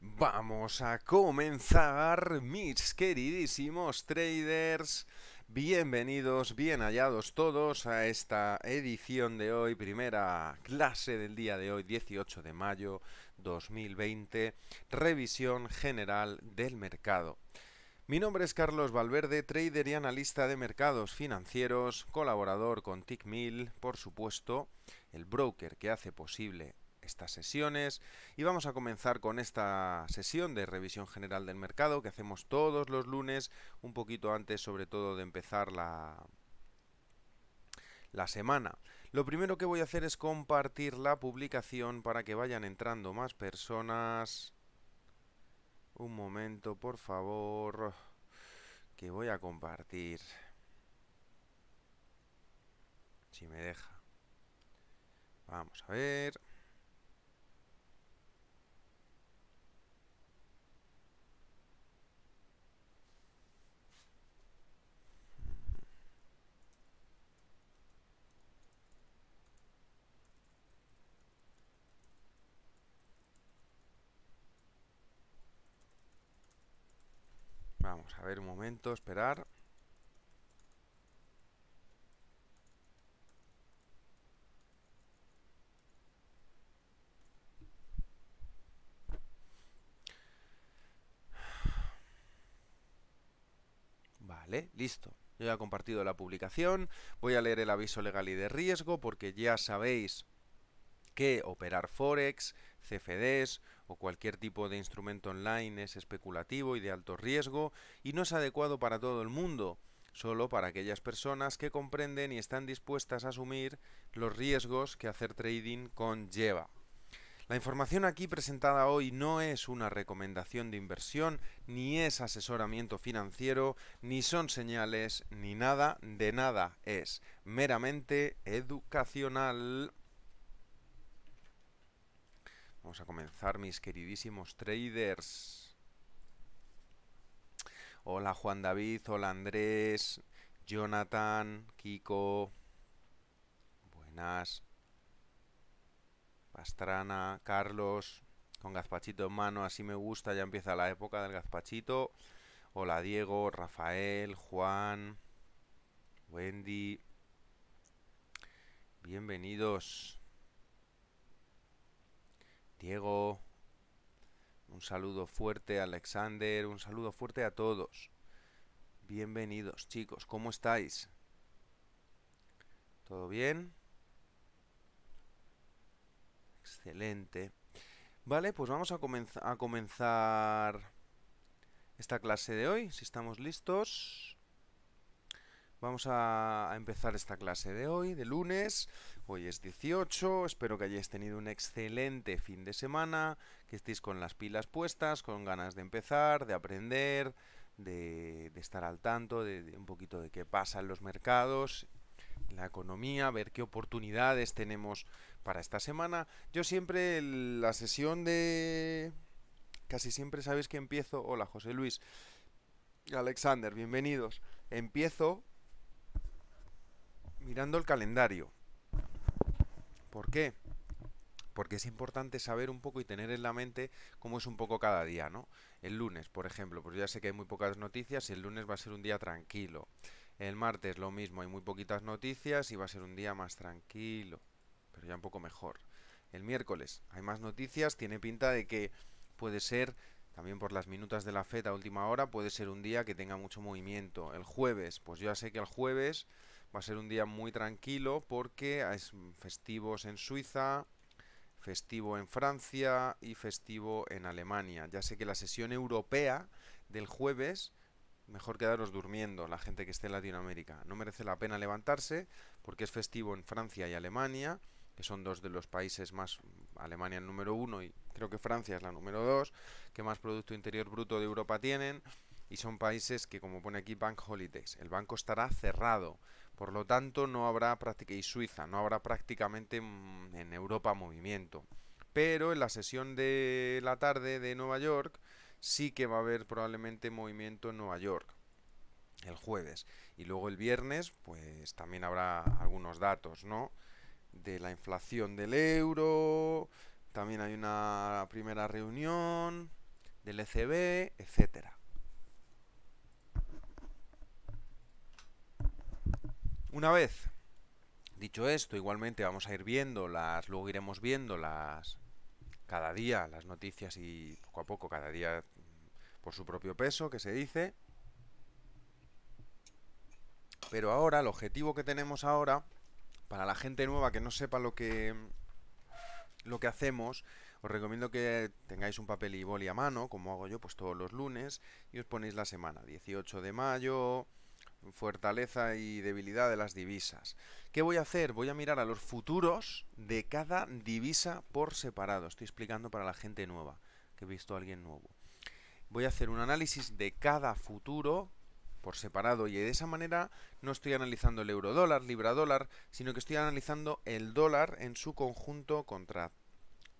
Vamos a comenzar, mis queridísimos traders. Bienvenidos, bien hallados todos a esta edición de hoy, primera clase del día de hoy, 18 de mayo 2020, revisión general del mercado. Mi nombre es Carlos Valverde, trader y analista de mercados financieros, colaborador con TICMIL, por supuesto, el broker que hace posible estas sesiones y vamos a comenzar con esta sesión de revisión general del mercado que hacemos todos los lunes, un poquito antes sobre todo de empezar la, la semana. Lo primero que voy a hacer es compartir la publicación para que vayan entrando más personas. Un momento, por favor, que voy a compartir. Si me deja. Vamos a ver. A ver, un momento, esperar. Vale, listo. Yo ya he compartido la publicación, voy a leer el aviso legal y de riesgo porque ya sabéis que operar Forex, CFDs, o cualquier tipo de instrumento online es especulativo y de alto riesgo y no es adecuado para todo el mundo, solo para aquellas personas que comprenden y están dispuestas a asumir los riesgos que hacer trading conlleva. La información aquí presentada hoy no es una recomendación de inversión, ni es asesoramiento financiero, ni son señales, ni nada de nada. Es meramente educacional. Vamos a comenzar, mis queridísimos traders. Hola Juan David, hola Andrés, Jonathan, Kiko. Buenas. Pastrana, Carlos, con gazpachito en mano, así me gusta, ya empieza la época del gazpachito. Hola Diego, Rafael, Juan, Wendy. Bienvenidos. Diego, un saludo fuerte, a Alexander, un saludo fuerte a todos. Bienvenidos, chicos, ¿cómo estáis? ¿Todo bien? Excelente. Vale, pues vamos a, a comenzar esta clase de hoy, si estamos listos. Vamos a empezar esta clase de hoy, de lunes. Hoy es 18, espero que hayáis tenido un excelente fin de semana, que estéis con las pilas puestas, con ganas de empezar, de aprender, de, estar al tanto de, un poquito de qué pasa en los mercados, la economía, ver qué oportunidades tenemos para esta semana. Yo siempre la sesión de... Casi siempre sabéis que empiezo... Hola José Luis. Alexander, bienvenidos. Empiezo mirando el calendario ¿Por qué? Porque es importante saber un poco y tener en la mente cómo es un poco cada día, ¿no? El lunes, por ejemplo, pues ya sé que hay muy pocas noticias y el lunes va a ser un día tranquilo. El martes lo mismo, hay muy poquitas noticias y va a ser un día más tranquilo, pero ya un poco mejor. El miércoles hay más noticias, tiene pinta de que puede ser también por las minutas de la feta, a última hora, puede ser un día que tenga mucho movimiento. El jueves, pues yo ya sé que el jueves Va a ser un día muy tranquilo porque es festivos en Suiza, festivo en Francia y festivo en Alemania. Ya sé que la sesión europea del jueves, mejor quedaros durmiendo, la gente que esté en Latinoamérica. No merece la pena levantarse porque es festivo en Francia y Alemania, que son dos de los países más, Alemania el número uno y creo que Francia es la número dos, que más Producto Interior Bruto de Europa tienen. Y son países que, como pone aquí Bank Holidays, el banco estará cerrado. Por lo tanto, no habrá práctica y Suiza, no habrá prácticamente mm, en Europa movimiento. Pero en la sesión de la tarde de Nueva York sí que va a haber probablemente movimiento en Nueva York el jueves y luego el viernes pues también habrá algunos datos, ¿no? De la inflación del euro, también hay una primera reunión del ECB, etcétera. Una vez dicho esto, igualmente vamos a ir viendo las, luego iremos viendo las cada día las noticias y poco a poco cada día mm, por su propio peso que se dice. Pero ahora el objetivo que tenemos ahora para la gente nueva que no sepa lo que lo que hacemos, os recomiendo que tengáis un papel y boli a mano, como hago yo pues todos los lunes, y os ponéis la semana, 18 de mayo, fortaleza y debilidad de las divisas. ¿Qué voy a hacer? Voy a mirar a los futuros de cada divisa por separado. Estoy explicando para la gente nueva, que he visto a alguien nuevo. Voy a hacer un análisis de cada futuro por separado y de esa manera no estoy analizando el euro dólar, libra dólar, sino que estoy analizando el dólar en su conjunto contra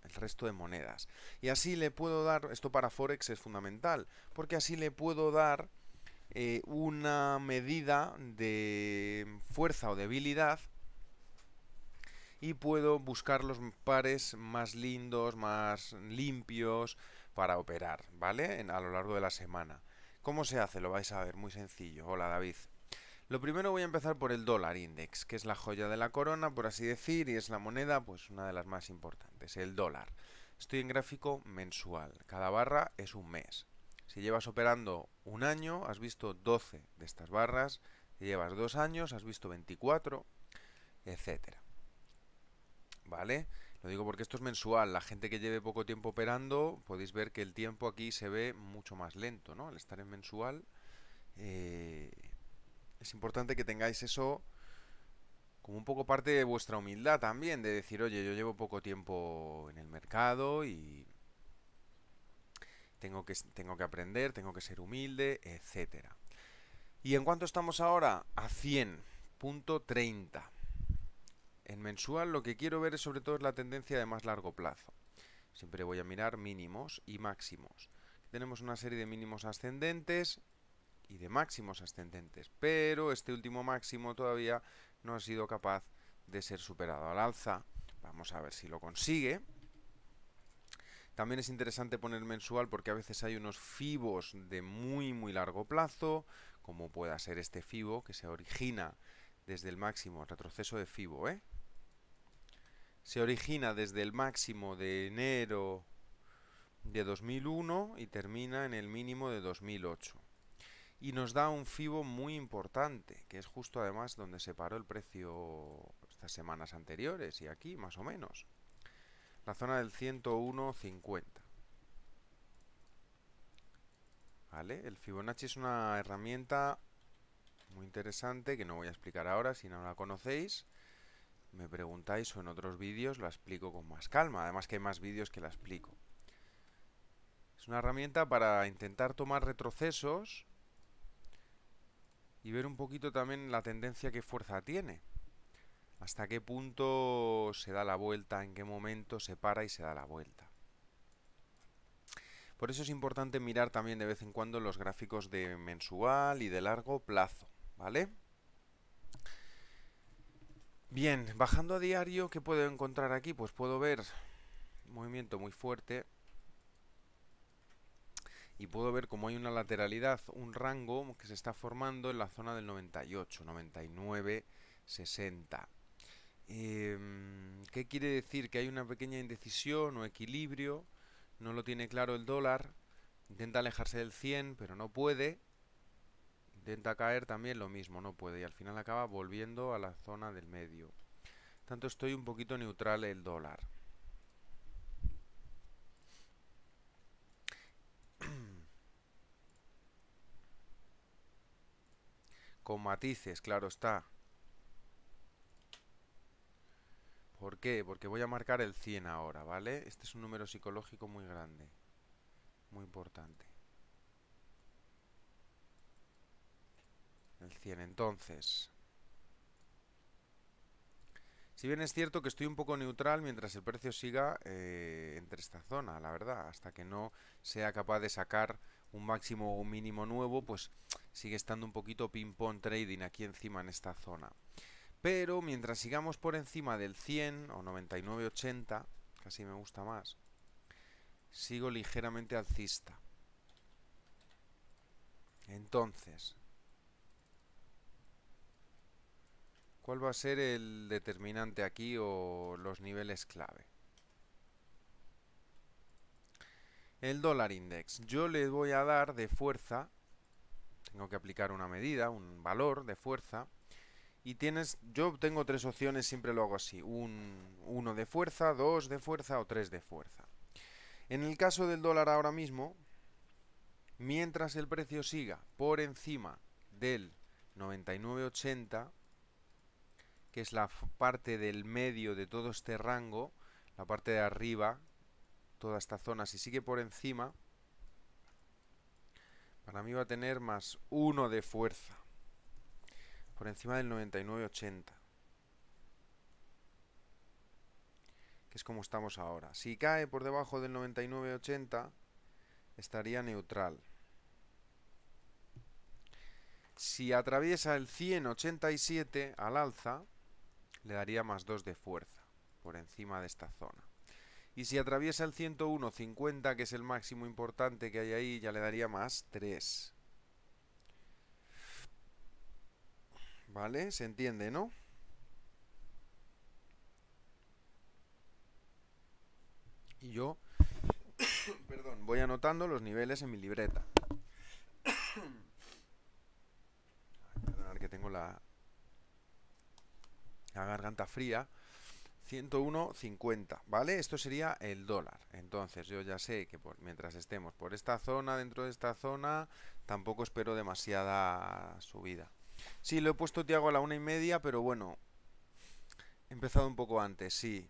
el resto de monedas. Y así le puedo dar, esto para Forex es fundamental, porque así le puedo dar eh, una medida de fuerza o debilidad y puedo buscar los pares más lindos, más limpios para operar, ¿vale? a lo largo de la semana. ¿Cómo se hace? Lo vais a ver, muy sencillo. Hola David. Lo primero voy a empezar por el dólar index, que es la joya de la corona, por así decir, y es la moneda, pues una de las más importantes, el dólar. Estoy en gráfico mensual, cada barra es un mes. Si llevas operando un año, has visto 12 de estas barras. Si llevas dos años, has visto 24, etcétera. ¿Vale? Lo digo porque esto es mensual. La gente que lleve poco tiempo operando, podéis ver que el tiempo aquí se ve mucho más lento, ¿no? Al estar en mensual, eh, es importante que tengáis eso como un poco parte de vuestra humildad también, de decir, oye, yo llevo poco tiempo en el mercado y tengo que, tengo que aprender, tengo que ser humilde, etc. ¿Y en cuánto estamos ahora? A 100.30. En mensual lo que quiero ver es sobre todo la tendencia de más largo plazo. Siempre voy a mirar mínimos y máximos. Tenemos una serie de mínimos ascendentes y de máximos ascendentes, pero este último máximo todavía no ha sido capaz de ser superado al alza. Vamos a ver si lo consigue. También es interesante poner mensual porque a veces hay unos FIBOs de muy muy largo plazo, como pueda ser este FIBO que se origina desde el máximo, retroceso de FIBO, ¿eh? Se origina desde el máximo de enero de 2001 y termina en el mínimo de 2008. Y nos da un FIBO muy importante, que es justo además donde se paró el precio estas semanas anteriores y aquí más o menos. La zona del 101.50. ¿Vale? El Fibonacci es una herramienta muy interesante que no voy a explicar ahora si no la conocéis. Me preguntáis o en otros vídeos la explico con más calma. Además que hay más vídeos que la explico. Es una herramienta para intentar tomar retrocesos y ver un poquito también la tendencia que fuerza tiene. ¿Hasta qué punto se da la vuelta? ¿En qué momento se para y se da la vuelta? Por eso es importante mirar también de vez en cuando los gráficos de mensual y de largo plazo, ¿vale? Bien, bajando a diario, ¿qué puedo encontrar aquí? Pues puedo ver un movimiento muy fuerte y puedo ver cómo hay una lateralidad, un rango que se está formando en la zona del 98, 99, 60. Em, ¿Qué quiere decir? Que hay una pequeña indecisión o equilibrio, no lo tiene claro el dólar, intenta alejarse del 100, pero no puede, intenta caer también lo mismo, no puede, y al final acaba volviendo a la zona del medio. Tanto estoy un poquito neutral el dólar. Con matices, claro está. ¿Por qué? Porque voy a marcar el 100 ahora, ¿vale? Este es un número psicológico muy grande, muy importante. El 100, entonces. Si bien es cierto que estoy un poco neutral mientras el precio siga eh, entre esta zona, la verdad, hasta que no sea capaz de sacar un máximo o un mínimo nuevo, pues sigue estando un poquito ping-pong trading aquí encima en esta zona. Pero mientras sigamos por encima del 100 o 99,80, casi me gusta más, sigo ligeramente alcista. Entonces, ¿cuál va a ser el determinante aquí o los niveles clave? El dólar index. Yo le voy a dar de fuerza, tengo que aplicar una medida, un valor de fuerza, y tienes, yo tengo tres opciones, siempre lo hago así, un, uno de fuerza, dos de fuerza o tres de fuerza. En el caso del dólar ahora mismo, mientras el precio siga por encima del 99,80, que es la parte del medio de todo este rango, la parte de arriba, toda esta zona, si sigue por encima, para mí va a tener más uno de fuerza por encima del 99,80. Que es como estamos ahora. Si cae por debajo del 99,80, estaría neutral. Si atraviesa el 187 al alza, le daría más 2 de fuerza por encima de esta zona. Y si atraviesa el 101,50, que es el máximo importante que hay ahí, ya le daría más 3. Vale, se entiende, ¿no? Y yo, perdón, voy anotando los niveles en mi libreta. Perdonad que tengo la, la garganta fría. 101.50, ¿vale? Esto sería el dólar. Entonces yo ya sé que mientras estemos por esta zona, dentro de esta zona, tampoco espero demasiada subida. Sí, lo he puesto, Tiago, a la una y media, pero bueno. He empezado un poco antes, sí.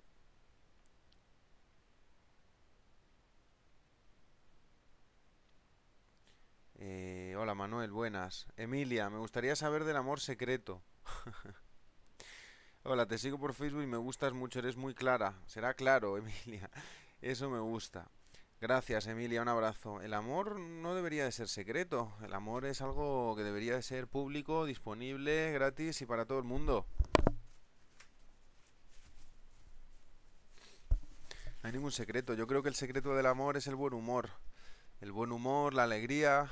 Eh, hola Manuel, buenas. Emilia, me gustaría saber del amor secreto. hola, te sigo por Facebook y me gustas mucho, eres muy clara. Será claro, Emilia. Eso me gusta. Gracias, Emilia, un abrazo. El amor no debería de ser secreto. El amor es algo que debería de ser público, disponible, gratis y para todo el mundo. No hay ningún secreto. Yo creo que el secreto del amor es el buen humor. El buen humor, la alegría,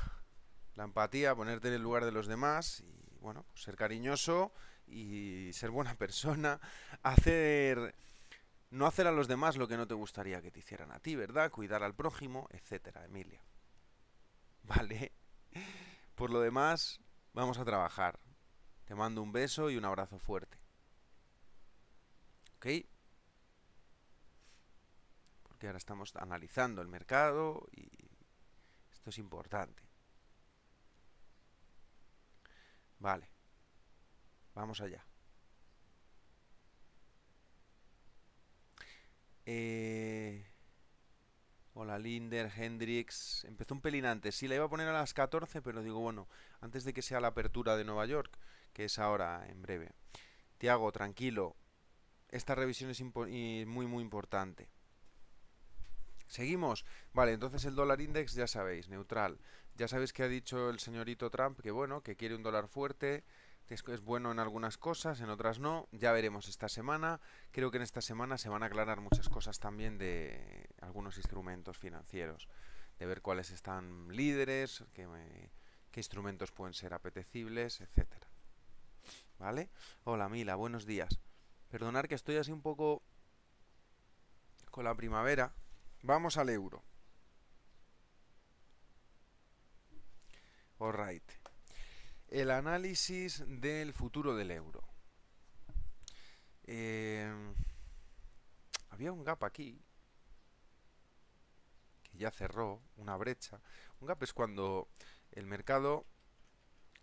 la empatía, ponerte en el lugar de los demás y, bueno, ser cariñoso y ser buena persona. Hacer no hacer a los demás lo que no te gustaría que te hicieran a ti, ¿verdad? Cuidar al prójimo, etcétera, Emilia. Vale. Por lo demás, vamos a trabajar. Te mando un beso y un abrazo fuerte. ¿Ok? Porque ahora estamos analizando el mercado y esto es importante. Vale. Vamos allá. Eh, hola Linder, Hendrix. Empezó un pelín antes. Sí, la iba a poner a las 14, pero digo, bueno, antes de que sea la apertura de Nueva York, que es ahora, en breve. Tiago, tranquilo. Esta revisión es muy, muy importante. Seguimos. Vale, entonces el dólar index ya sabéis, neutral. Ya sabéis que ha dicho el señorito Trump que bueno, que quiere un dólar fuerte, es, es bueno en algunas cosas, en otras no. Ya veremos esta semana. Creo que en esta semana se van a aclarar muchas cosas también de algunos instrumentos financieros, de ver cuáles están líderes, qué, instrumentos pueden ser apetecibles, etc. ¿Vale? Hola Mila, buenos días. Perdonar que estoy así un poco con la primavera. Vamos al euro. right el análisis del futuro del euro. Em, había un gap aquí que ya cerró, una brecha. Un gap es cuando el mercado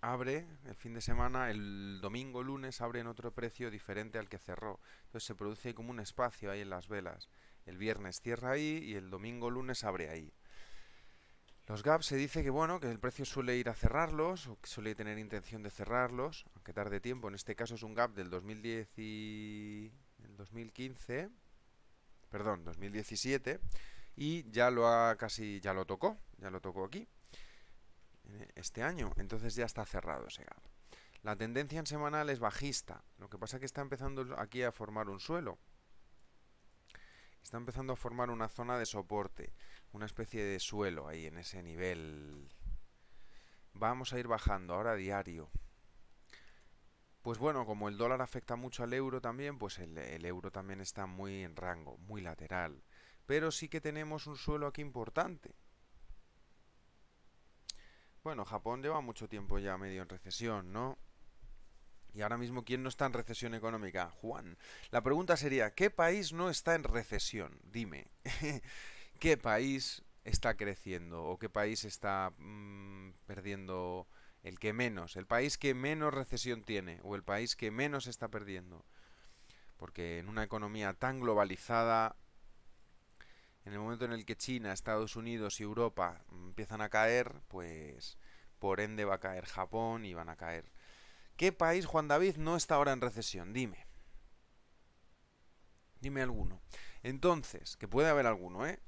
abre el fin de semana, el domingo, lunes, abre en otro precio diferente al que cerró. Entonces se produce como un espacio ahí en las velas. El viernes cierra ahí y el domingo, lunes abre ahí. Los gaps se dice que bueno, que el precio suele ir a cerrarlos, o que suele tener intención de cerrarlos, aunque tarde tiempo. En este caso es un gap del 2015, perdón, 2017, y ya lo ha casi, ya lo tocó, ya lo tocó aquí, e, este año. Entonces ya está cerrado ese gap. La tendencia en semanal es bajista, lo que pasa es que está empezando aquí a formar un suelo. Está empezando a formar una zona de soporte una especie de suelo ahí en ese nivel. Vamos a ir bajando ahora a diario. Pues bueno, como el dólar afecta mucho al euro también, pues el, el euro también está muy en rango, muy lateral. Pero sí que tenemos un suelo aquí importante. Bueno, Japón lleva mucho tiempo ya medio en recesión, ¿no? Y ahora mismo, ¿quién no está en recesión económica? Juan. La pregunta sería, ¿qué país no está en recesión? Dime. qué país está creciendo o qué país está mm, perdiendo el que menos, el país que menos recesión tiene o el país que menos está perdiendo. Porque en una economía tan globalizada, en el momento en el que China, Estados Unidos y Europa mm, empiezan a caer, pues por ende va a caer Japón y van a caer. ¿Qué país, Juan David, no está ahora en recesión? Dime. Dime alguno. Entonces, que puede haber alguno, ¿eh?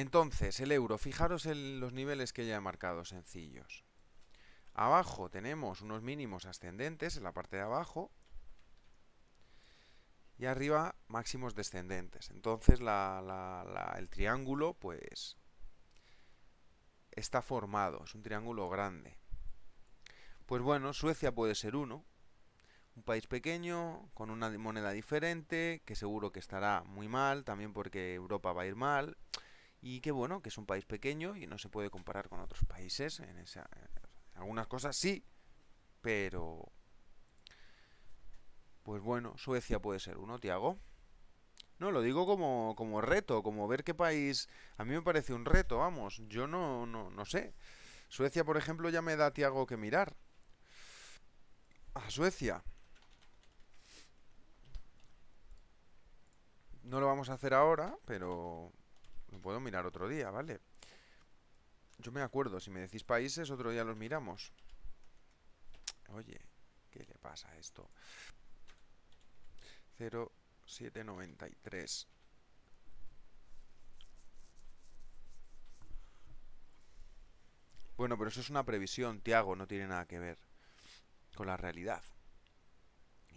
Entonces, el euro, fijaros en los niveles que ya he marcado sencillos. Abajo tenemos unos mínimos ascendentes en la parte de abajo y arriba máximos descendentes. Entonces el triángulo pues está formado, es un triángulo grande. Pues bueno, Suecia puede ser uno, un país pequeño, con una moneda diferente, que seguro que estará muy mal, también porque Europa va a ir mal y qué bueno, que es un país pequeño y no se puede comparar con otros países. En, algunas cosas sí, pero... Pues bueno, Suecia puede ser uno, Tiago. No, lo digo como, reto, como ver qué país... A mí me parece un reto, vamos, yo no, no, no sé. Suecia, por ejemplo, ya me da Tiago que mirar. A Suecia. No lo vamos a hacer ahora, pero puedo mirar otro día, ¿vale? Yo me acuerdo, si me decís países, otro día los miramos. Oye, ¿qué le pasa a esto? 0793. Bueno, pero eso es una previsión, Tiago, no tiene nada que ver con la realidad.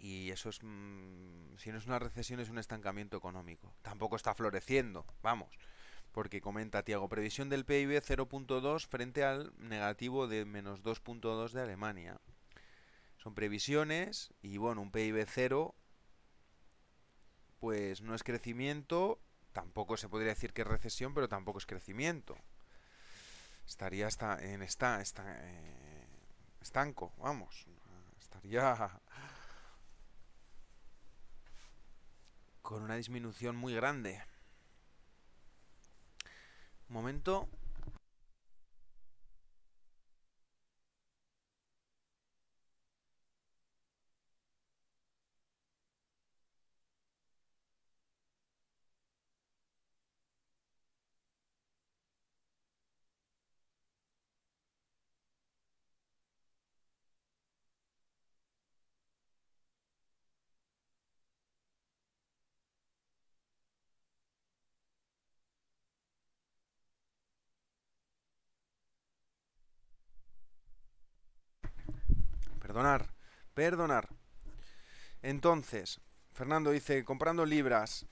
Y eso es, mm, si no es una recesión, es un estancamiento económico. Tampoco está floreciendo, vamos porque comenta Tiago, previsión del PIB 0.2 frente al negativo de menos 2.2 de Alemania. Son previsiones y bueno, un PIB 0 pues no es crecimiento, tampoco se podría decir que es recesión, pero tampoco es crecimiento. Estaría hasta en esta, eh, estanco, vamos, estaría con una disminución muy grande momento. Perdonar, perdonar. Entonces, Fernando dice, comprando libras.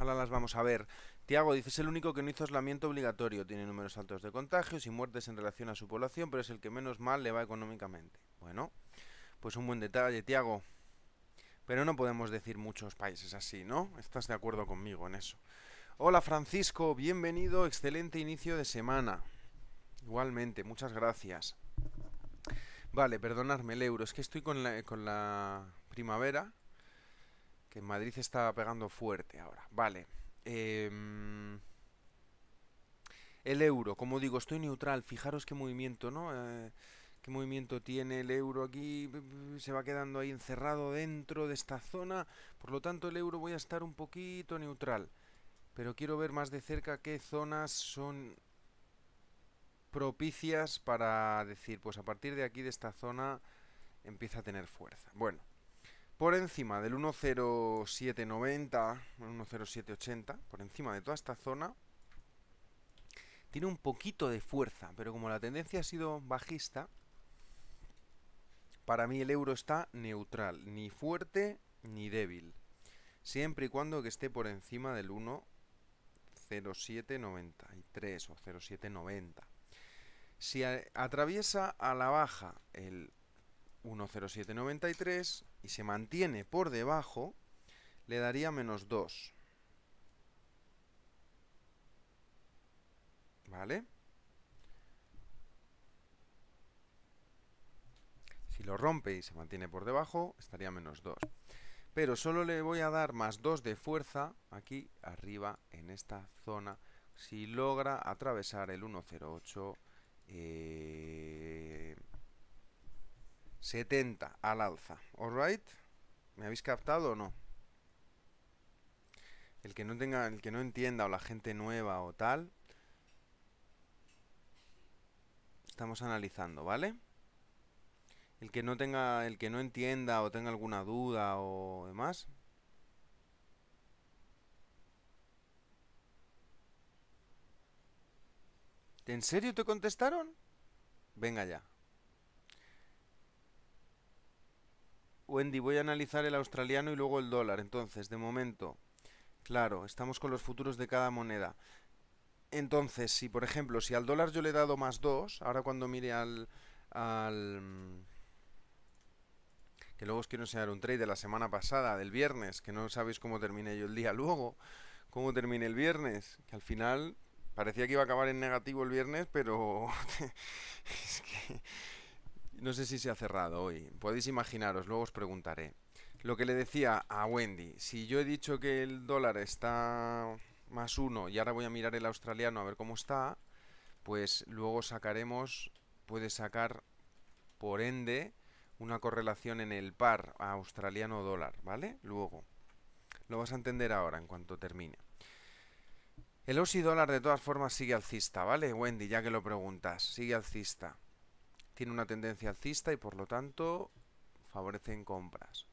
Ahora las vamos a ver. Tiago dice, es el único que no hizo aislamiento obligatorio. Tiene números altos de contagios y muertes en relación a su población, pero es el que menos mal le va económicamente. Bueno, pues un buen detalle, Tiago. Pero no podemos decir muchos países así, ¿no? ¿Estás de acuerdo conmigo en eso? Hola Francisco, bienvenido, excelente inicio de semana. Igualmente, muchas gracias. Vale, perdonadme el euro. Es que estoy con la, primavera, que en Madrid se está pegando fuerte ahora. Vale. Em, el euro, como digo, estoy neutral. Fijaros qué movimiento, ¿no? Eh, qué movimiento tiene el euro aquí. Se va quedando ahí encerrado dentro de esta zona. Por lo tanto, el euro voy a estar un poquito neutral. Pero quiero ver más de cerca qué zonas son propicias para decir, pues a partir de aquí, de esta zona, empieza a tener fuerza. Bueno, por encima del 10790, 10780, por encima de toda esta zona, tiene un poquito de fuerza, pero como la tendencia ha sido bajista, para mí el euro está neutral, ni fuerte ni débil, siempre y cuando que esté por encima del 10793 o 0790. Si atraviesa a la baja el 10793 y se mantiene por debajo, le daría menos 2. ¿Vale? Si lo rompe y se mantiene por debajo, estaría menos 2. Pero solo le voy a dar más 2 de fuerza aquí arriba en esta zona si logra atravesar el 108 70 eh, al alza. ¿Alright? ¿Me habéis captado o no? El que no tenga, el que no entienda o la gente nueva o tal. Estamos analizando, ¿vale? El que no tenga, el que no entienda o tenga alguna duda o demás, ¿En serio te contestaron? Venga ya. Wendy, voy a analizar el australiano y luego el dólar. Entonces, de momento, claro, estamos con los futuros de cada moneda. Entonces, si por ejemplo, si al dólar yo le he dado más 2, ahora cuando mire al, al... que luego os quiero enseñar un trade de la semana pasada, del viernes, que no sabéis cómo terminé yo el día luego, cómo terminé el viernes, que al final Parecía que iba a acabar en negativo el viernes, pero no sé si se ha cerrado hoy. Podéis imaginaros, luego os preguntaré. Lo que le decía a Wendy, si yo he dicho que el dólar está más uno y ahora voy a mirar el australiano a ver cómo está, pues luego sacaremos, puede sacar por ende una correlación en el par australiano-dólar, ¿vale? Luego. Lo vas a entender ahora en cuanto termine. El OSI dólar de todas formas sigue alcista, ¿vale? Wendy, ya que lo preguntas, sigue alcista. Tiene una tendencia alcista y por lo tanto favorecen compras.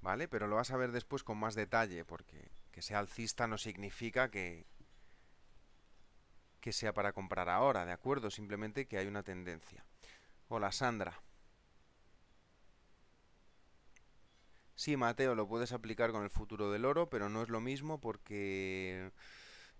¿Vale? Pero lo vas a ver después con más detalle, porque que sea alcista no significa que, que sea para comprar ahora, ¿de acuerdo? Simplemente que hay una tendencia. Hola Sandra. Sí, Mateo, lo puedes aplicar con el futuro del oro, pero no es lo mismo porque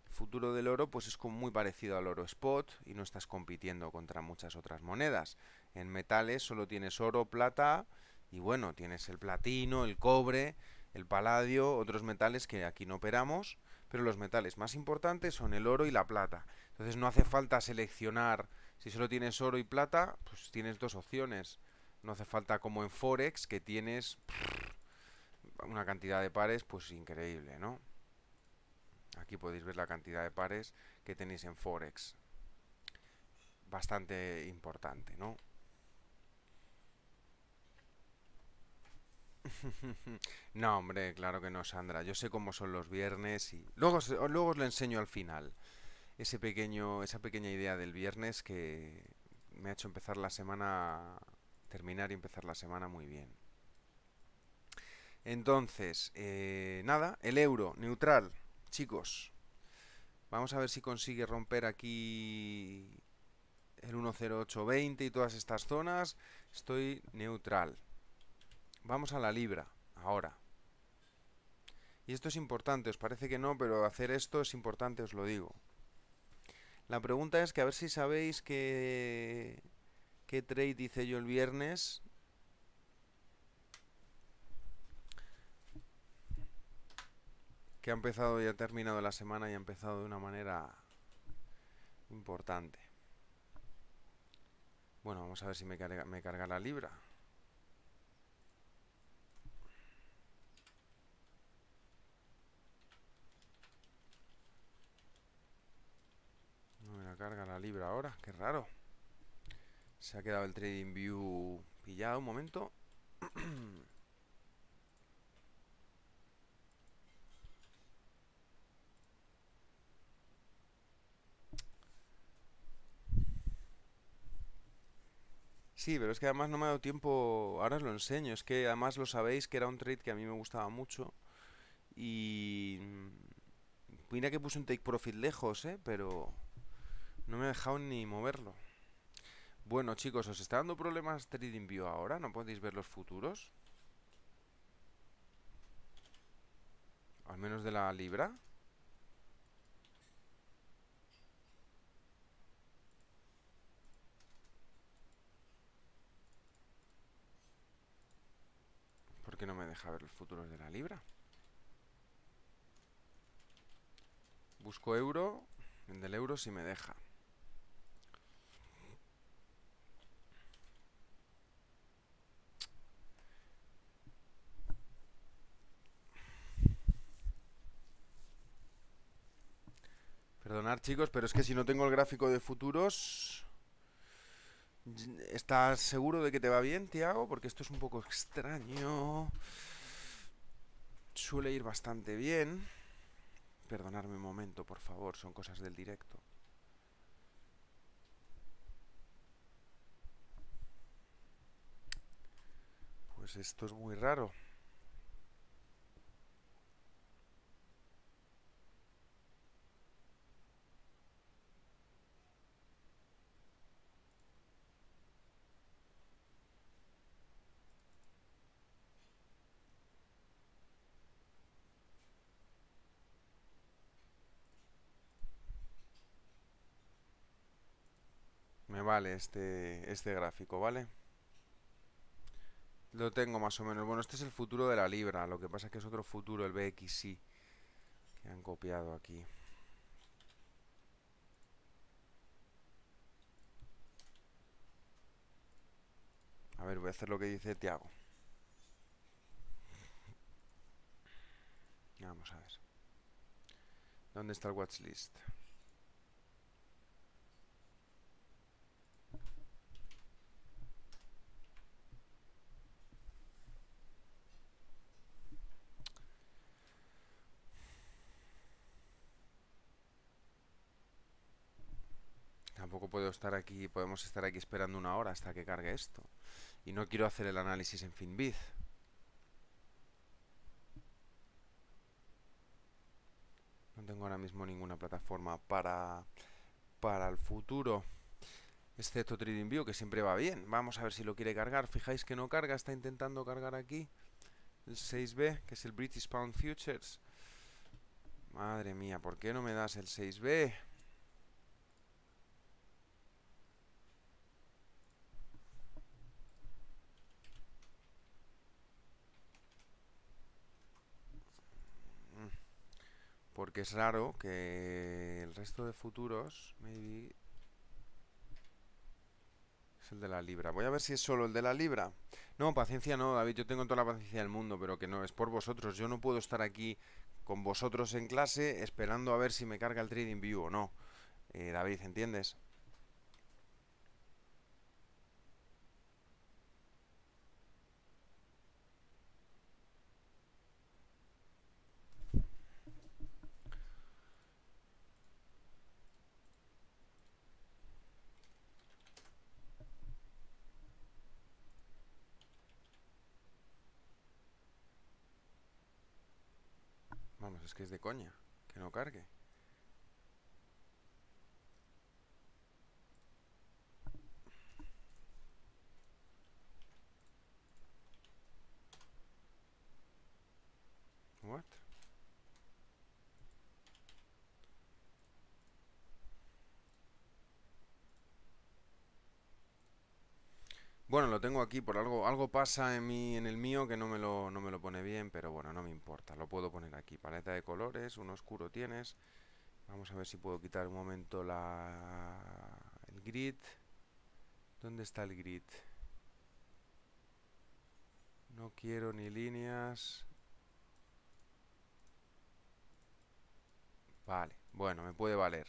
el futuro del oro pues es como muy parecido al oro spot y no estás compitiendo contra muchas otras monedas. En metales solo tienes oro, plata y bueno, tienes el platino, el cobre, el paladio, otros metales que aquí no operamos, pero los metales más importantes son el oro y la plata. Entonces no hace falta seleccionar, si solo tienes oro y plata, pues tienes dos opciones. No hace falta como en Forex que tienes una cantidad de pares pues increíble, ¿no? Aquí podéis ver la cantidad de pares que tenéis en Forex. Bastante importante, ¿no? no, hombre, claro que no, Sandra. Yo sé cómo son los viernes y luego, luego os lo enseño al final. Ese pequeño, esa pequeña idea del viernes que me ha hecho empezar la semana, terminar y empezar la semana muy bien. Entonces, eh, nada, el euro neutral, chicos. Vamos a ver si consigue romper aquí el 10820 y todas estas zonas. Estoy neutral. Vamos a la libra, ahora. Y esto es importante, os parece que no, pero hacer esto es importante, os lo digo. La pregunta es que a ver si sabéis qué, qué trade hice yo el viernes que ha empezado y ha terminado la semana y ha empezado de una manera importante. Bueno, vamos a ver si me carga, la libra. No me la carga la libra ahora, qué raro. Se ha quedado el trading View pillado un momento. Sí, pero es que además no me ha dado tiempo, ahora os lo enseño, es que además lo sabéis que era un trade que a mí me gustaba mucho y mm, mira que puse un take profit lejos, ¿eh? pero no me ha dejado ni moverlo. Bueno chicos, ¿os está dando problemas TradingView ahora? ¿No podéis ver los futuros? Al menos de la libra. no me deja ver los futuros de la libra? Busco euro. El del euro sí me deja. Perdonad, chicos, pero es que si no tengo el gráfico de futuros... ¿Estás seguro de que te va bien, Tiago? Porque esto es un poco extraño. Suele ir bastante bien. Perdonadme un momento, por favor, son cosas del directo. Pues esto es muy raro. vale este, este gráfico, ¿vale? Lo tengo más o menos. Bueno, este es el futuro de la libra. Lo que pasa es que es otro futuro, el BXI, que han copiado aquí. A ver, voy a hacer lo que dice Tiago. Vamos a ver. ¿Dónde está el watchlist? puedo estar aquí, podemos estar aquí esperando una hora hasta que cargue esto. Y no quiero hacer el análisis en FinBiz. No tengo ahora mismo ninguna plataforma para, para el futuro. Excepto TradingView, que siempre va bien. Vamos a ver si lo quiere cargar. Fijáis que no carga, está intentando cargar aquí. El 6B, que es el British Pound Futures. Madre mía, ¿por qué no me das el 6B? Porque es raro que el resto de futuros, maybe... Es el de la libra. Voy a ver si es solo el de la libra. No, paciencia no, David. Yo tengo toda la paciencia del mundo, pero que no, es por vosotros. Yo no puedo estar aquí con vosotros en clase esperando a ver si me carga el Trading View o no. Eh, David, ¿entiendes? que es de coña, que no cargue. Bueno, lo tengo aquí por algo. Algo pasa en, mi, en el mío que no me, lo, no me lo pone bien, pero bueno, no me importa. Lo puedo poner aquí. Paleta de colores, un oscuro tienes. Vamos a ver si puedo quitar un momento la... el grid. ¿Dónde está el grid? No quiero ni líneas. Vale, bueno, me puede valer.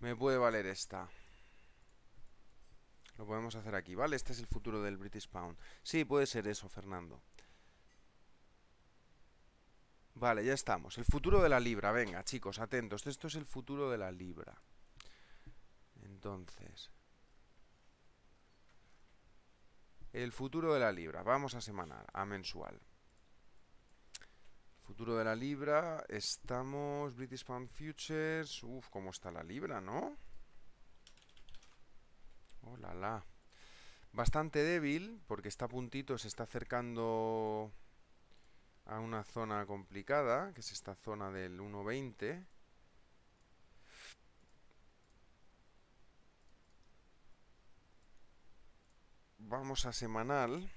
Me puede valer esta. Lo podemos hacer aquí, ¿vale? Este es el futuro del British Pound. Sí, puede ser eso, Fernando. Vale, ya estamos. El futuro de la libra. Venga, chicos, atentos. Esto es el futuro de la libra. Entonces... El futuro de la libra. Vamos a semanal, a mensual. Futuro de la libra. Estamos... British Pound Futures. Uf, cómo está la libra, ¿no? Hola oh, la, Bastante débil, porque está puntito, se está acercando a una zona complicada, que es esta zona del 1.20. Vamos a semanal.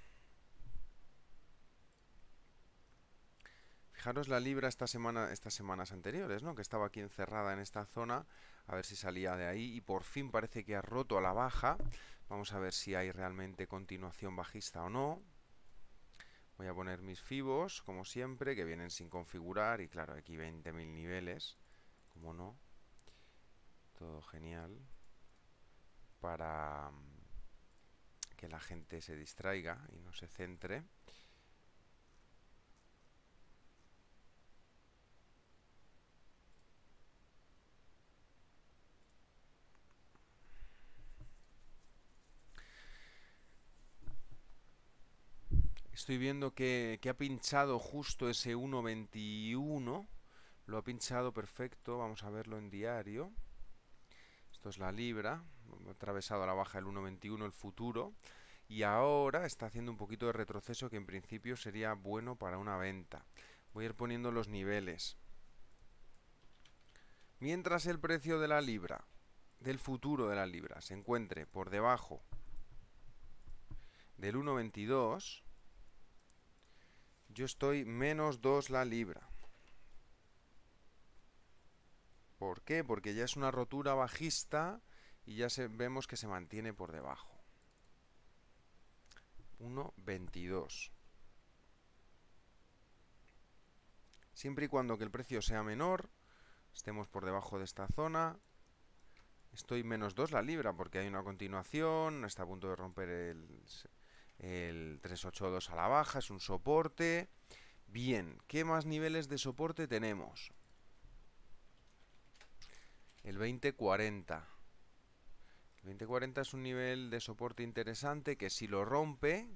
Fijaros la libra esta semana, estas semanas anteriores, ¿no? Que estaba aquí encerrada en esta zona a ver si salía de ahí y por fin parece que ha roto a la baja. Vamos a ver si hay realmente continuación bajista o no. Voy a poner mis fibos, como siempre, que vienen sin configurar y claro, aquí 20.000 niveles, como no. Todo genial para mm, que la gente se distraiga y no se centre. Estoy viendo que, ha pinchado justo ese 1.21. Lo ha pinchado perfecto. Vamos a verlo en diario. Esto es la libra. Ha atravesado a la baja el 1.21 el futuro. Y ahora está haciendo un poquito de retroceso que en principio sería bueno para una venta. Voy a ir poniendo los niveles. Mientras el precio de la libra, del futuro de la libra, se encuentre por debajo del 1.22, yo estoy menos 2 la libra. ¿Por qué? Porque ya es una rotura bajista y ya vemos que se mantiene por debajo. 1,22. Siempre y cuando que el precio sea menor, estemos por debajo de esta zona, estoy menos 2 la libra porque hay una continuación, está a punto de romper el, el 382 a la baja es un soporte. Bien, ¿qué más niveles de soporte tenemos? El 2040. El 2040 es un nivel de soporte interesante que si lo rompe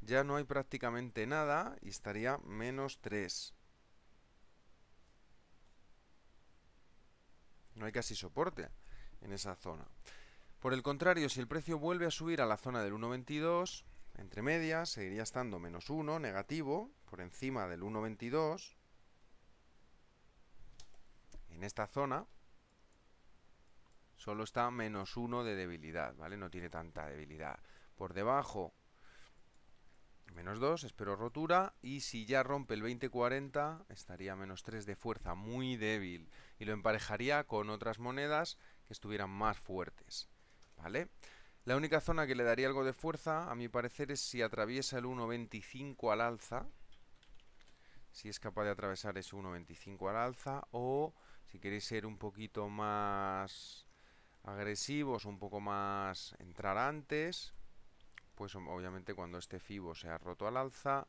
ya no hay prácticamente nada y estaría menos 3. No hay casi soporte en esa zona. Por el contrario, si el precio vuelve a subir a la zona del 1.22, entre medias seguiría estando menos 1 negativo por encima del 1,22 en esta zona solo está menos 1 de debilidad, ¿vale? No tiene tanta debilidad. Por debajo, menos 2, espero rotura. Y si ya rompe el 2040, estaría menos 3 de fuerza, muy débil. Y lo emparejaría con otras monedas que estuvieran más fuertes, ¿vale? La única zona que le daría algo de fuerza, a mi parecer, es si atraviesa el 1.25 al alza. Si es capaz de atravesar ese 1.25 al alza. O si queréis ser un poquito más agresivos, un poco más entrar antes. Pues obviamente cuando este FIBO se ha roto al alza,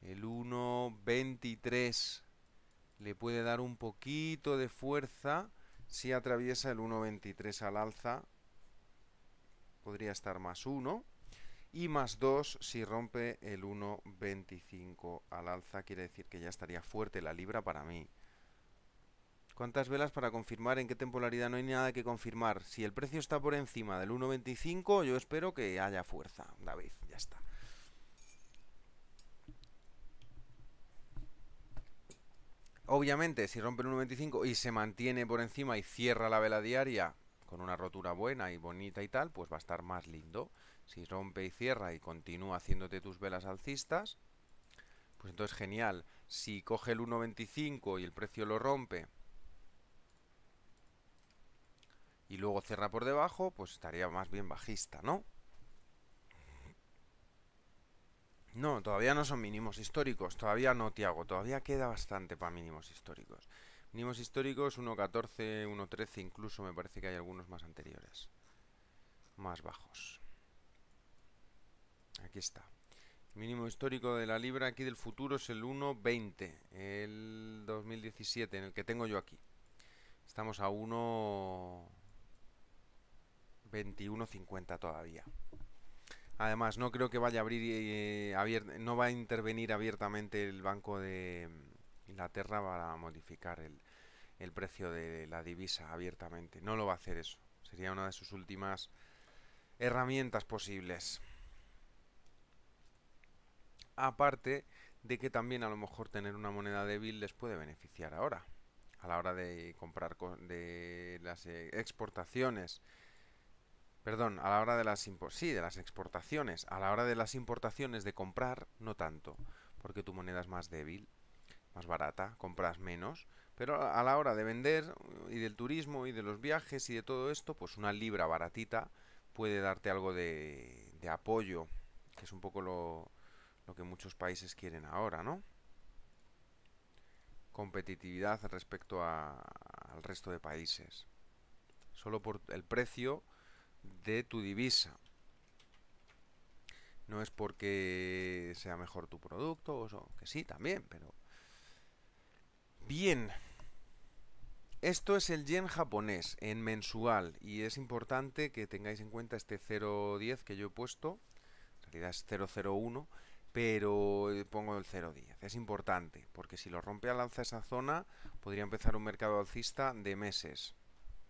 el 1.23 le puede dar un poquito de fuerza si atraviesa el 1.23 al alza podría estar más 1 y más 2 si rompe el 1.25 al alza, quiere decir que ya estaría fuerte la libra para mí. ¿Cuántas velas para confirmar? ¿En qué temporalidad? No hay nada que confirmar. Si el precio está por encima del 1.25, yo espero que haya fuerza, David, ya está. Obviamente, si rompe el 1.25 y se mantiene por encima y cierra la vela diaria, con una rotura buena y bonita y tal, pues va a estar más lindo. Si rompe y cierra y continúa haciéndote tus velas alcistas, pues entonces genial. Si coge el 1.25 y el precio lo rompe y luego cierra por debajo, pues estaría más bien bajista, ¿no? No, todavía no son mínimos históricos, todavía no, Tiago, todavía queda bastante para mínimos históricos. Mínimos históricos 1.14, 1.13, incluso me parece que hay algunos más anteriores. Más bajos. Aquí está. mínimo histórico de la libra aquí del futuro es el 1.20, el 2017, en el que tengo yo aquí. Estamos a 1.21.50 todavía. Además, no creo que vaya a abrir, eh, no va a intervenir abiertamente el banco de Inglaterra va a modificar el, precio de la divisa abiertamente. No lo va a hacer eso. Sería una de sus últimas herramientas posibles. Aparte de que también a lo mejor tener una moneda débil les puede beneficiar ahora. A la hora de comprar de las eh, exportaciones. Perdón, a la hora de las sí, de las exportaciones, a la hora de las importaciones de comprar no tanto, porque tu moneda es más débil más barata, compras menos, pero a la hora de vender y del turismo y de los viajes y de todo esto, pues una libra baratita puede darte algo de, apoyo, que es un poco lo, que muchos países quieren ahora, ¿no? Competitividad respecto al resto de países. Solo por el precio de tu divisa. No es porque sea mejor tu producto, o que sí, también, pero Bien. Esto es el yen japonés en mensual y es importante que tengáis en cuenta este 0.10 que yo he puesto, en realidad es 0.01, pero eh, pongo el 0.10. Es importante porque si lo rompe al alza esa zona podría empezar un mercado alcista de meses,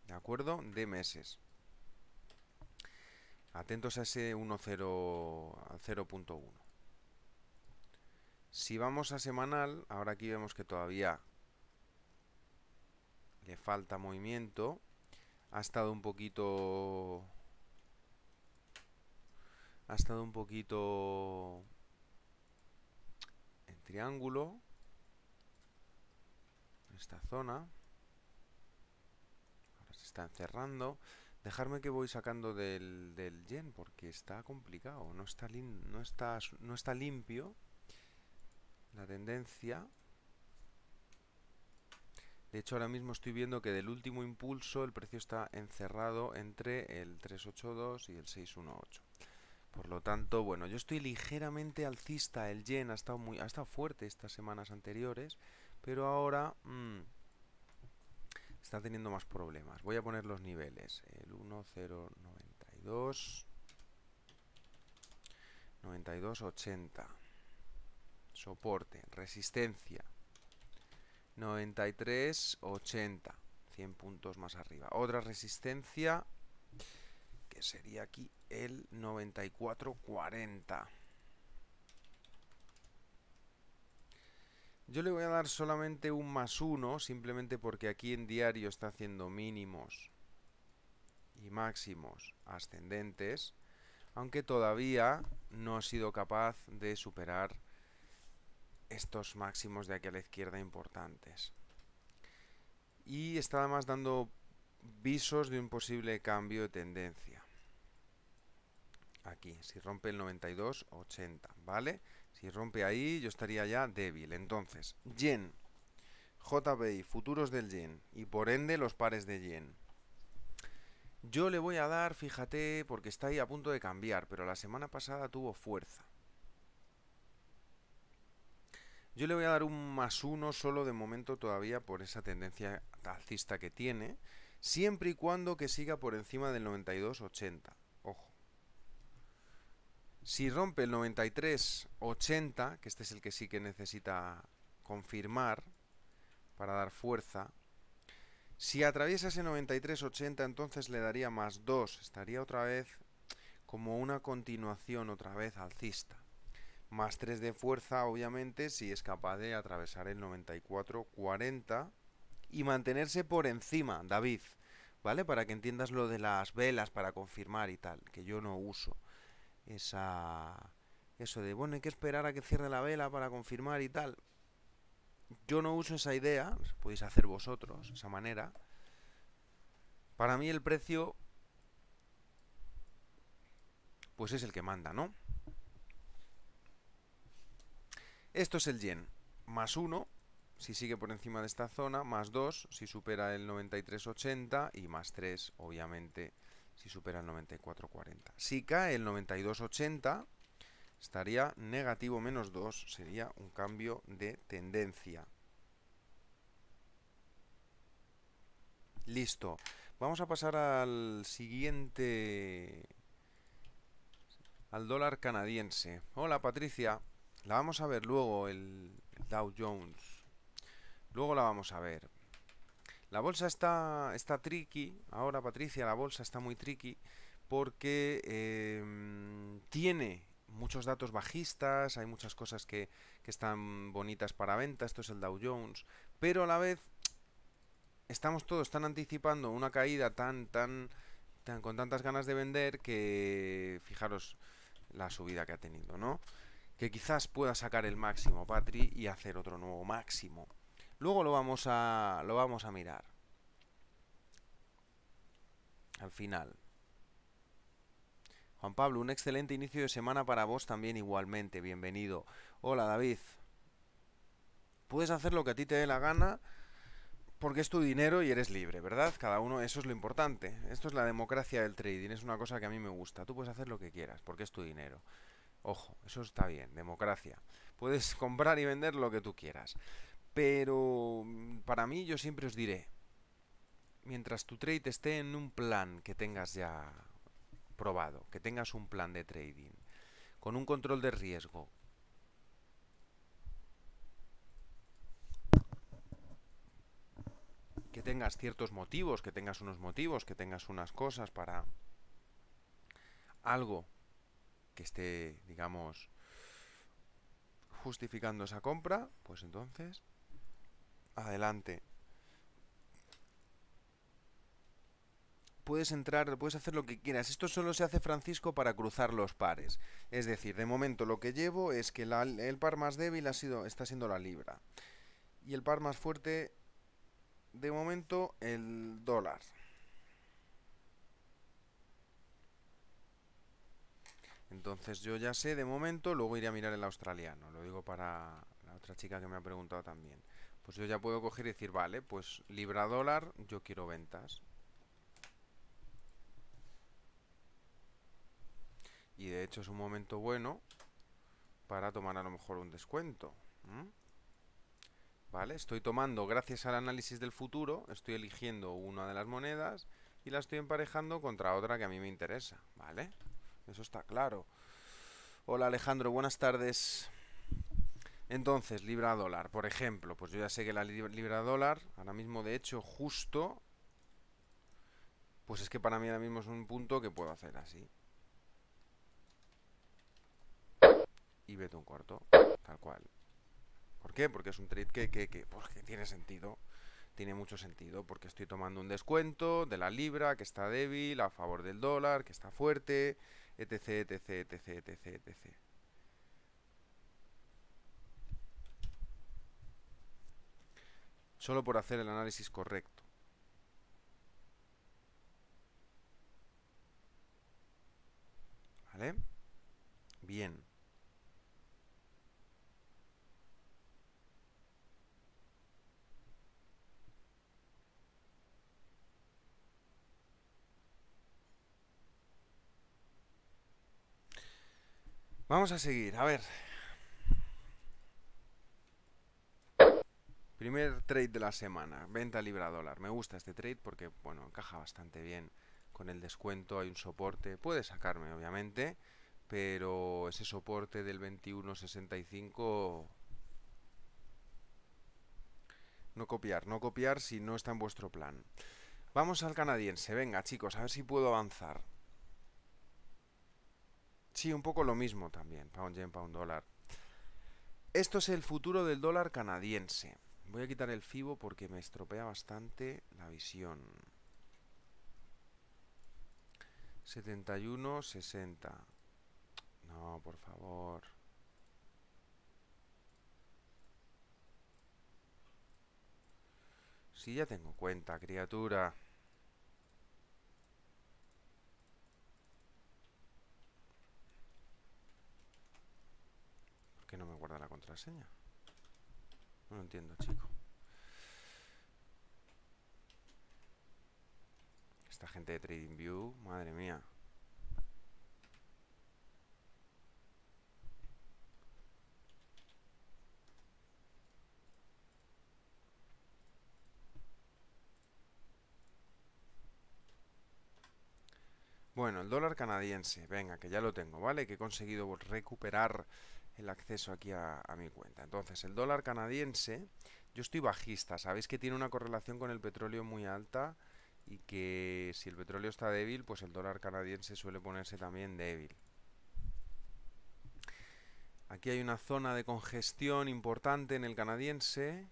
¿de acuerdo? De meses. Atentos a ese 0.1. Si vamos a semanal, ahora aquí vemos que todavía le falta movimiento. Ha estado un poquito... Ha estado un poquito... En triángulo. En esta zona. Ahora se está encerrando. Dejarme que voy sacando del, del yen porque está complicado. No está, no, está, no está limpio la tendencia. De hecho, ahora mismo estoy viendo que del último impulso el precio está encerrado entre el 382 y el 618. Por lo tanto, bueno, yo estoy ligeramente alcista. El yen ha estado, muy, ha fuerte estas semanas anteriores, pero ahora mm, está teniendo más problemas. Voy a poner los niveles. El 1,092. 92,80. Soporte, resistencia. 93, 80. 100 puntos más arriba. Otra resistencia que sería aquí el 94, 40. Yo le voy a dar solamente un más uno, simplemente porque aquí en diario está haciendo mínimos y máximos ascendentes, aunque todavía no ha sido capaz de superar estos máximos de aquí a la izquierda importantes. Y está además dando visos de un posible cambio de tendencia. Aquí, si rompe el 92, 80, ¿vale? Si rompe ahí, yo estaría ya débil. Entonces, yen, JBI, futuros del yen y por ende los pares de yen. Yo le voy a dar, fíjate, porque está ahí a punto de cambiar, pero la semana pasada tuvo fuerza. Yo le voy a dar un más uno solo de momento todavía por esa tendencia alcista que tiene, siempre y cuando que siga por encima del 92.80. Ojo. Si rompe el 93.80, que este es el que sí que necesita confirmar para dar fuerza, si atraviesa ese 93.80 entonces le daría más 2, estaría otra vez como una continuación otra vez alcista. Más 3 de fuerza, obviamente, si es capaz de atravesar el 94-40 y mantenerse por encima, David. ¿Vale? Para que entiendas lo de las velas para confirmar y tal, que yo no uso. Esa. Eso de, bueno, hay que esperar a que cierre la vela para confirmar y tal. Yo no uso esa idea, podéis hacer vosotros, esa manera. Para mí el precio pues es el que manda, ¿no? Esto es el yen, más 1 si sigue por encima de esta zona, más 2 si supera el 93.80 y más 3 obviamente si supera el 94.40. Si cae el 92.80 estaría negativo menos 2, sería un cambio de tendencia. Listo. Vamos a pasar al siguiente... Al dólar canadiense. Hola Patricia. La vamos a ver luego, el Dow Jones. Luego la vamos a ver. La bolsa está, está tricky. Ahora, Patricia, la bolsa está muy tricky porque em, tiene muchos datos bajistas, hay muchas cosas que, que, están bonitas para venta, esto es el Dow Jones, pero a la vez estamos todos están anticipando una caída tan, tan, tan con tantas ganas de vender que fijaros la subida que ha tenido, ¿no? que quizás pueda sacar el máximo Patri y hacer otro nuevo máximo. Luego lo vamos a, lo vamos a mirar. Al final. Juan Pablo, un excelente inicio de semana para vos también igualmente. Bienvenido. Hola David. Puedes hacer lo que a ti te dé la gana porque es tu dinero y eres libre, ¿verdad? Cada uno, eso es lo importante. Esto es la democracia del trading, es una cosa que a mí me gusta. Tú puedes hacer lo que quieras porque es tu dinero. Ojo, eso está bien, democracia. Puedes comprar y vender lo que tú quieras. Pero mm, para mí yo siempre os diré, mientras tu trade esté en un plan que tengas ya probado, que tengas un plan de trading, con un control de riesgo, que tengas ciertos motivos, que tengas unos motivos, que tengas unas cosas para algo que esté, digamos, justificando esa compra, pues entonces, adelante. Puedes entrar, puedes hacer lo que quieras. Esto solo se hace, Francisco, para cruzar los pares. Es decir, de momento lo que llevo es que el par más débil ha sido, está siendo la libra. Y el par más fuerte, de momento, el dólar. Entonces yo ya sé de momento, luego iré a mirar el australiano, lo digo para la otra chica que me ha preguntado también. Pues yo ya puedo coger y decir, vale, pues libra dólar, yo quiero ventas. Y de hecho es un momento bueno para tomar a lo mejor un descuento. ¿Vale? Estoy tomando, gracias al análisis del futuro, estoy eligiendo una de las monedas y la estoy emparejando contra otra que a mí me interesa. ¿Vale? eso está claro. Hola Alejandro, buenas tardes. Entonces, libra dólar, por ejemplo, pues yo ya sé que la libra dólar, ahora mismo de hecho, justo, pues es que para mí ahora mismo es un punto que puedo hacer así. Y vete un cuarto, tal cual. ¿Por qué? Porque es un trade que, que, que, pues, tiene sentido tiene mucho sentido porque estoy tomando un descuento de la libra que está débil a favor del dólar que está fuerte etc, etc, etc, etc, etc. Solo por hacer el análisis correcto. ¿Vale? Bien. Vamos a seguir, a ver. Primer trade de la semana, venta libra dólar. Me gusta este trade porque, bueno, encaja bastante bien con el descuento, hay un soporte, puede sacarme obviamente, pero ese soporte del 21.65 no copiar, no copiar si no está en vuestro plan. Vamos al canadiense, venga chicos, a ver si puedo avanzar. Sí, un poco lo mismo también, pound yen, pound dólar. Esto es el futuro del dólar canadiense. Voy a quitar el FIBO porque me estropea bastante la visión. 71, 60. No, por favor. Si sí, ya tengo cuenta, criatura. que no me guarda la contraseña? No lo entiendo, chico. Esta gente de TradingView, madre mía. Bueno, el dólar canadiense, venga, que ya lo tengo, ¿vale? Que he conseguido recuperar el acceso aquí a, mi cuenta. Entonces, el dólar canadiense, yo estoy bajista, sabéis que tiene una correlación con el petróleo muy alta y que si el petróleo está débil, pues el dólar canadiense suele ponerse también débil. Aquí hay una zona de congestión importante en el canadiense.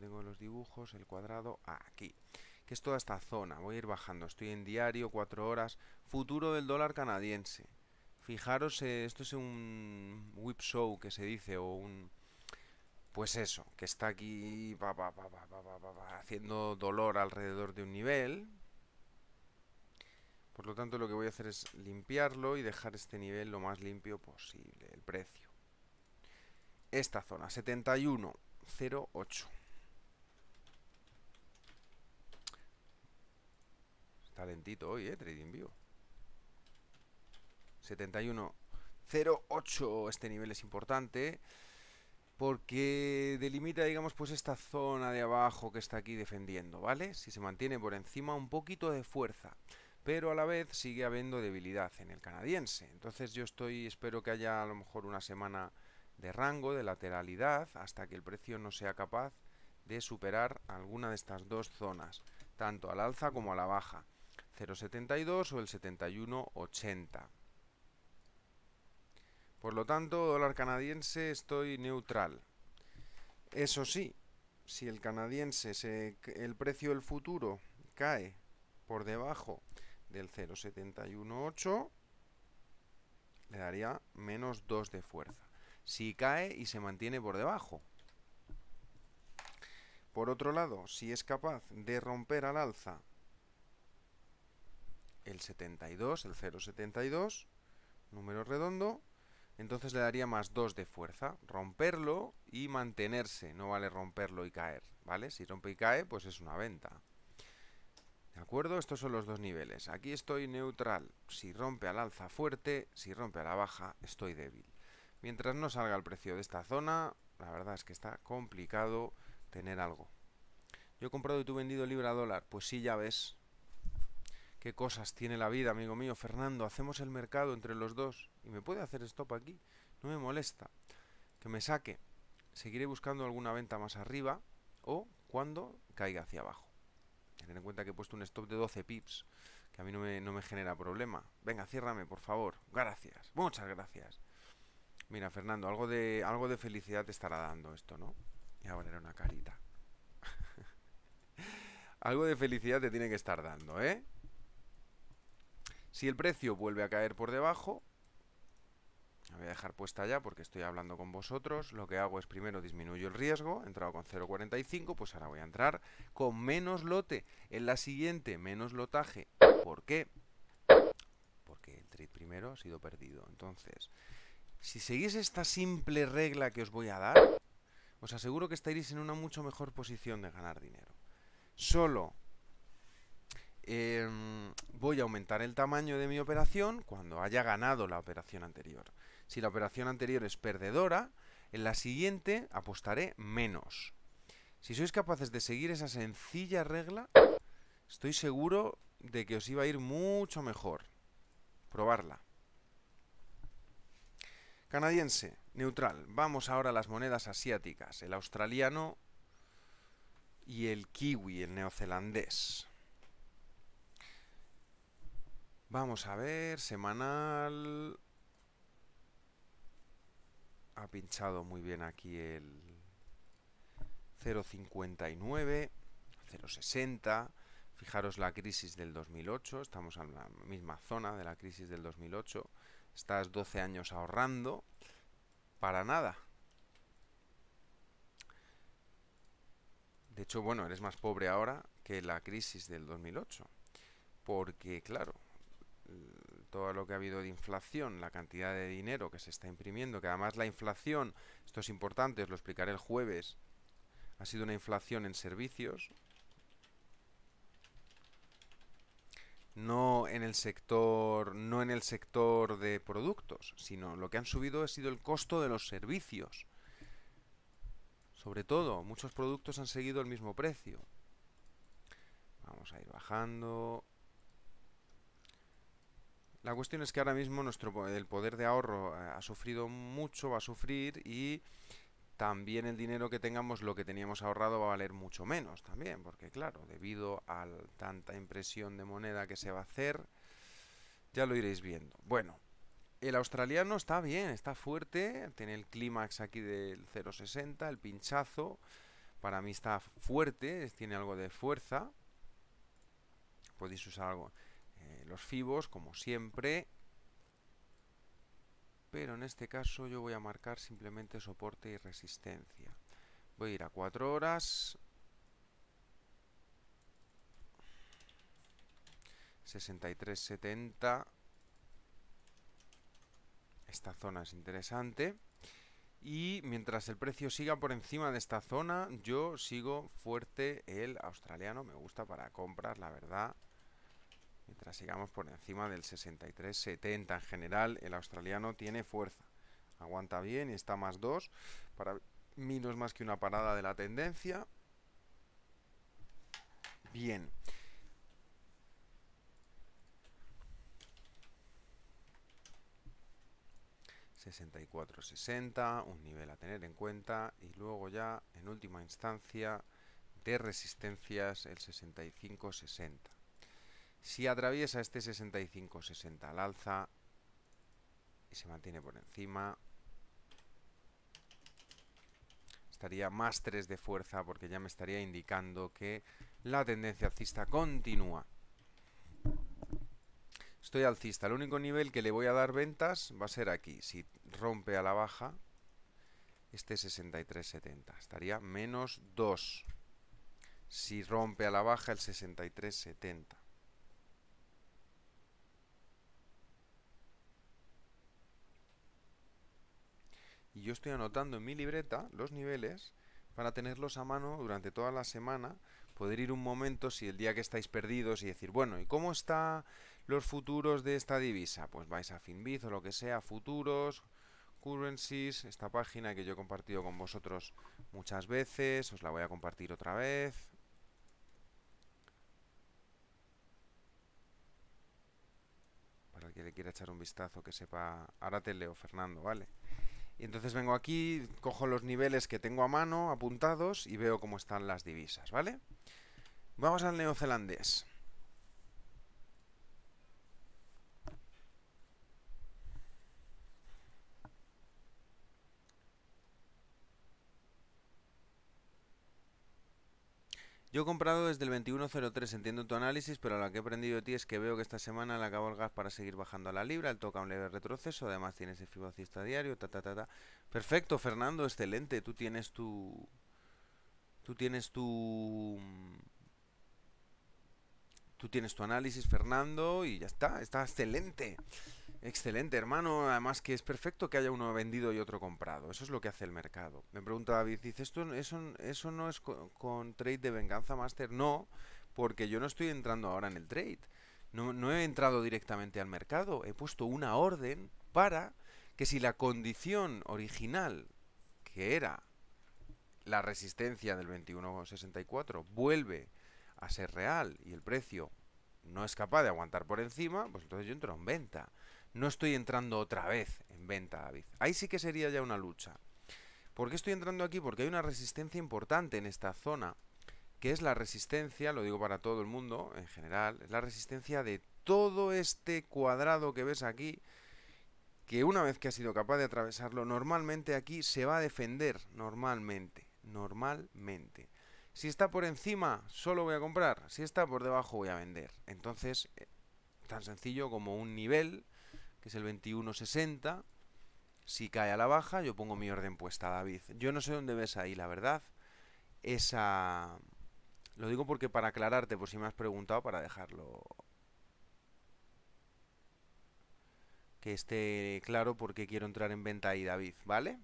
Tengo los dibujos, el cuadrado, aquí que es toda esta zona. Voy a ir bajando, estoy en diario, cuatro horas. Futuro del dólar canadiense. Fijaros, eh, esto es un whip show que se dice, o un... Pues eso, que está aquí haciendo dolor alrededor de un nivel. Por lo tanto, lo que voy a hacer es limpiarlo y dejar este nivel lo más limpio posible, el precio. Esta zona, 71,08. Está lentito hoy, eh, Trading view 7108. Este nivel es importante porque delimita, digamos, pues esta zona de abajo que está aquí defendiendo, ¿vale? Si se mantiene por encima un poquito de fuerza, pero a la vez sigue habiendo debilidad en el canadiense. Entonces yo estoy, espero que haya a lo mejor una semana de rango, de lateralidad, hasta que el precio no sea capaz de superar alguna de estas dos zonas, tanto al alza como a la baja, 0,72 o el 71,80. Por lo tanto, dólar canadiense estoy neutral. Eso sí, si el canadiense, se, el precio del futuro cae por debajo del 0,718, le daría menos 2 de fuerza. Si cae y se mantiene por debajo. Por otro lado, si es capaz de romper al alza el 72, el 0,72, número redondo, entonces le daría más 2 de fuerza. Romperlo y mantenerse, no vale romperlo y caer, ¿vale? Si rompe y cae, pues es una venta. ¿De acuerdo? Estos son los dos niveles. Aquí estoy neutral. Si rompe al alza fuerte, si rompe a la baja, estoy débil. Mientras no salga el precio de esta zona, la verdad es que está complicado tener algo. Yo he comprado y tú vendido libra dólar. Pues sí, ya ves, Qué cosas tiene la vida, amigo mío. Fernando, hacemos el mercado entre los dos. Y me puede hacer stop aquí. No me molesta. Que me saque. Seguiré buscando alguna venta más arriba o cuando caiga hacia abajo. Tener en cuenta que he puesto un stop de 12 pips, que a mí no me, genera problema. Venga, ciérrame, por favor. Gracias. Muchas gracias. Mira, Fernando, algo de, algo de felicidad te estará dando esto, ¿no? Y a era una carita. algo de felicidad te tiene que estar dando, ¿eh? Si el precio vuelve a caer por debajo, voy a dejar puesta ya porque estoy hablando con vosotros, lo que hago es primero disminuyo el riesgo, he entrado con 0.45, pues ahora voy a entrar con menos lote, en la siguiente menos lotaje, ¿por qué? Porque el trade primero ha sido perdido, entonces, si seguís esta simple regla que os voy a dar, os aseguro que estaréis en una mucho mejor posición de ganar dinero. Solo Em, voy a aumentar el tamaño de mi operación cuando haya ganado la operación anterior. Si la operación anterior es perdedora, en la siguiente apostaré menos. Si sois capaces de seguir esa sencilla regla, estoy seguro de que os iba a ir mucho mejor. Probarla. Canadiense, neutral. Vamos ahora a las monedas asiáticas, el australiano y el kiwi, el neozelandés. Vamos a ver, semanal. Ha pinchado muy bien aquí el 0,59, 0,60. Fijaros la crisis del 2008, estamos en la misma zona de la crisis del 2008. Estás 12 años ahorrando para nada. De hecho, bueno, eres más pobre ahora que la crisis del 2008. Porque, claro, todo lo que ha habido de inflación, la cantidad de dinero que se está imprimiendo, que además la inflación, esto es importante, os lo explicaré el jueves, ha sido una inflación en servicios, no en el sector no en el sector de productos, sino lo que han subido ha sido el costo de los servicios. Sobre todo, muchos productos han seguido el mismo precio. Vamos a ir bajando. La cuestión es que ahora mismo el poder de ahorro eh, ha sufrido mucho, va a sufrir y también el dinero que tengamos, lo que teníamos ahorrado, va a valer mucho menos también, porque claro, debido a tanta impresión de moneda que se va a hacer, ya lo iréis viendo. Bueno, el australiano está bien, está fuerte, tiene el clímax aquí del 0,60, el pinchazo, para mí está fuerte, tiene algo de fuerza, podéis usar algo eh, los fibos, como siempre. Pero en este caso yo voy a marcar simplemente soporte y resistencia. Voy a ir a 4 horas. 63.70. Esta zona es interesante. Y mientras el precio siga por encima de esta zona, yo sigo fuerte el australiano. Me gusta para comprar la verdad. Mientras sigamos por encima del 63-70 en general, el australiano tiene fuerza. Aguanta bien y está más 2. Para mí más que una parada de la tendencia. Bien. ...64-60... un nivel a tener en cuenta y luego ya en última instancia de resistencias el 65-60. Si atraviesa este 65,60, al alza y se mantiene por encima, estaría más 3 de fuerza porque ya me estaría indicando que la tendencia alcista continúa. Estoy alcista. El único nivel que le voy a dar ventas va a ser aquí. Si rompe a la baja, este 63.70. Estaría menos 2. Si rompe a la baja el 63.70. y yo estoy anotando en mi libreta los niveles para tenerlos a mano durante toda la semana, poder ir un momento si el día que estáis perdidos y decir, bueno, ¿y cómo están los futuros de esta divisa? Pues vais a Finbiz o lo que sea, futuros, currencies, esta página que yo he compartido con vosotros muchas veces, os la voy a compartir otra vez. Para el que le quiera echar un vistazo, que sepa, ahora te leo, Fernando, ¿vale? entonces vengo aquí, cojo los niveles que tengo a mano, apuntados, y veo cómo están las divisas, ¿vale? Vamos al neozelandés. Yo he comprado desde el 21.03, entiendo tu análisis, pero lo que he aprendido de ti es que veo que esta semana la acabo el gas para seguir bajando a la libra, el toca un leve retroceso, además tienes el fibocista diario, ta ta ta ta. Perfecto, Fernando, excelente, tú tienes tu... Tú tienes tu... Tú tienes tu análisis, Fernando, y ya está, está excelente. Excelente, hermano. Además que es perfecto que haya uno vendido y otro comprado. Eso es lo que hace el mercado. Me pregunta David, dice, ¿esto, eso, no es con, trade de venganza master? No, porque yo no estoy entrando ahora en el trade. No, no he entrado directamente al mercado. He puesto una orden para que si la condición original, que era la resistencia del 21,64, vuelve a ser real y el precio no es capaz de aguantar por encima, pues entonces yo entro en venta no estoy entrando otra vez en venta, David. Ahí sí que sería ya una lucha. ¿Por qué estoy entrando aquí? Porque hay una resistencia importante en esta zona, que es la resistencia, lo digo para todo el mundo en general, es la resistencia de todo este cuadrado que ves aquí, que una vez que ha sido capaz de atravesarlo, normalmente aquí se va a defender, normalmente, normalmente. Si está por encima, solo voy a comprar, si está por debajo, voy a vender. Entonces, eh, tan sencillo como un nivel que es el 2160. Si cae a la baja, yo pongo mi orden puesta, David. Yo no sé dónde ves ahí, la verdad. Esa... Lo digo porque para aclararte, por si me has preguntado, para dejarlo... Que esté claro por qué quiero entrar en venta ahí, David, ¿vale?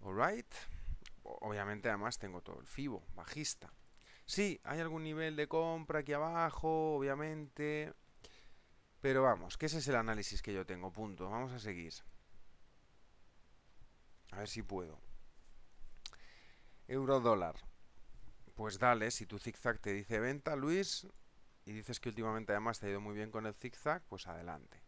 Alright. Obviamente, además, tengo todo el FIBO, bajista. Sí, hay algún nivel de compra aquí abajo, obviamente... Pero vamos, que ese es el análisis que yo tengo, punto. Vamos a seguir. A ver si puedo. Euro dólar. Pues dale, si tu zigzag te dice venta, Luis, y dices que últimamente además te ha ido muy bien con el zigzag, pues adelante.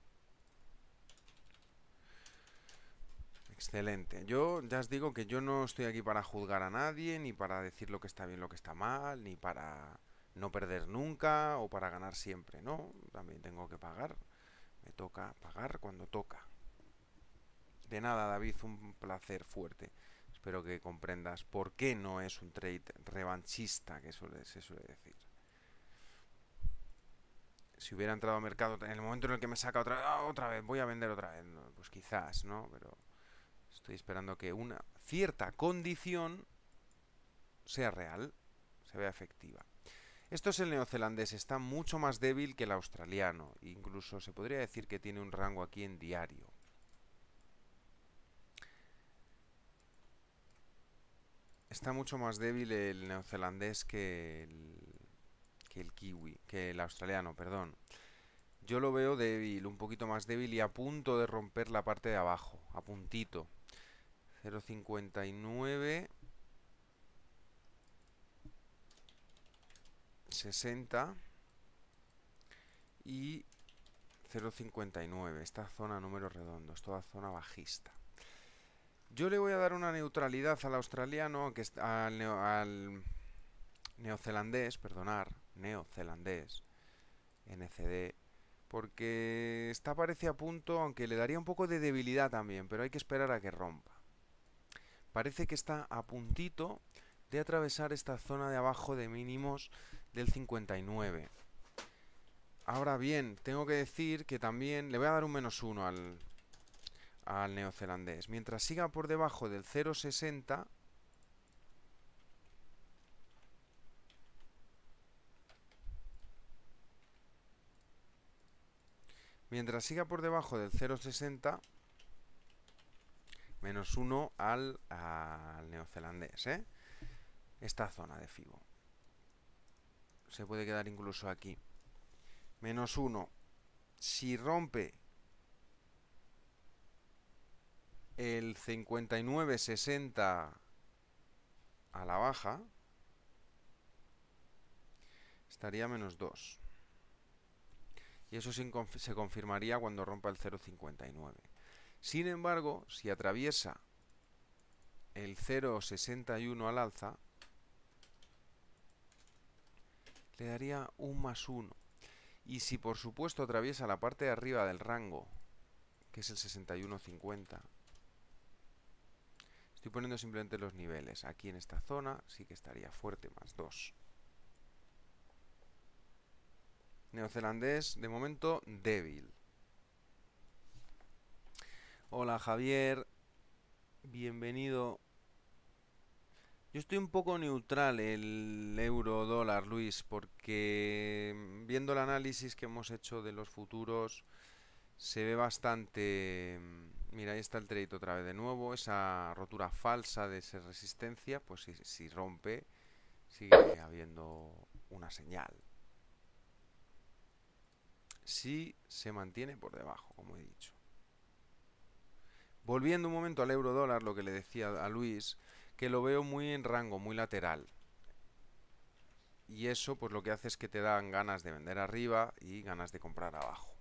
Excelente. Yo ya os digo que yo no estoy aquí para juzgar a nadie, ni para decir lo que está bien, lo que está mal, ni para no perder nunca o para ganar siempre. No, también tengo que pagar. Me toca pagar cuando toca. De nada, David, un placer fuerte. Espero que comprendas por qué no es un trade revanchista, que se suele decir. Si hubiera entrado al mercado en el momento en el que me saca otra, ah, otra vez, voy a vender otra vez. pues quizás, ¿no? Pero estoy esperando que una cierta condición sea real, se vea efectiva. Esto es el neozelandés, está mucho más débil que el australiano, incluso se podría decir que tiene un rango aquí en diario. Está mucho más débil el neozelandés que el, que el kiwi, que el australiano, perdón. Yo lo veo débil, un poquito más débil y a punto de romper la parte de abajo, a puntito. 0.59 60 y 0,59. Esta zona número redondo es toda zona bajista. Yo le voy a dar una neutralidad al australiano, al, al neozelandés, perdonar, neozelandés, NCD, porque está parece a punto, aunque le daría un poco de debilidad también, pero hay que esperar a que rompa. Parece que está a puntito de atravesar esta zona de abajo de mínimos del 59. Ahora bien, tengo que decir que también le voy a dar un menos 1 al, neozelandés. Mientras siga por debajo del 0,60... Mientras siga por debajo del 0,60, menos 1 al, neozelandés, ¿eh? Esta zona de FIBO se puede quedar incluso aquí. Menos 1. Si rompe el 59,60 a la baja, estaría menos 2. Y eso se confirmaría cuando rompa el 0,59. Sin embargo, si atraviesa el 0,61 al alza, le daría un más 1. Y si por supuesto atraviesa la parte de arriba del rango, que es el 6150, estoy poniendo simplemente los niveles. Aquí en esta zona sí que estaría fuerte, más 2. Neozelandés, de momento, débil. Hola Javier, bienvenido. Yo estoy un poco neutral el euro dólar, Luis, porque mm, viendo el análisis que hemos hecho de los futuros, se ve bastante... Mm, mira, ahí está el trade otra vez de nuevo, esa rotura falsa de esa resistencia, pues si, si rompe, sigue habiendo una señal. Si se mantiene por debajo, como he dicho. Volviendo un momento al euro dólar, lo que le decía a Luis, que lo veo muy en rango, muy lateral. Y eso pues lo que hace es que te dan ganas de vender arriba y ganas de comprar abajo.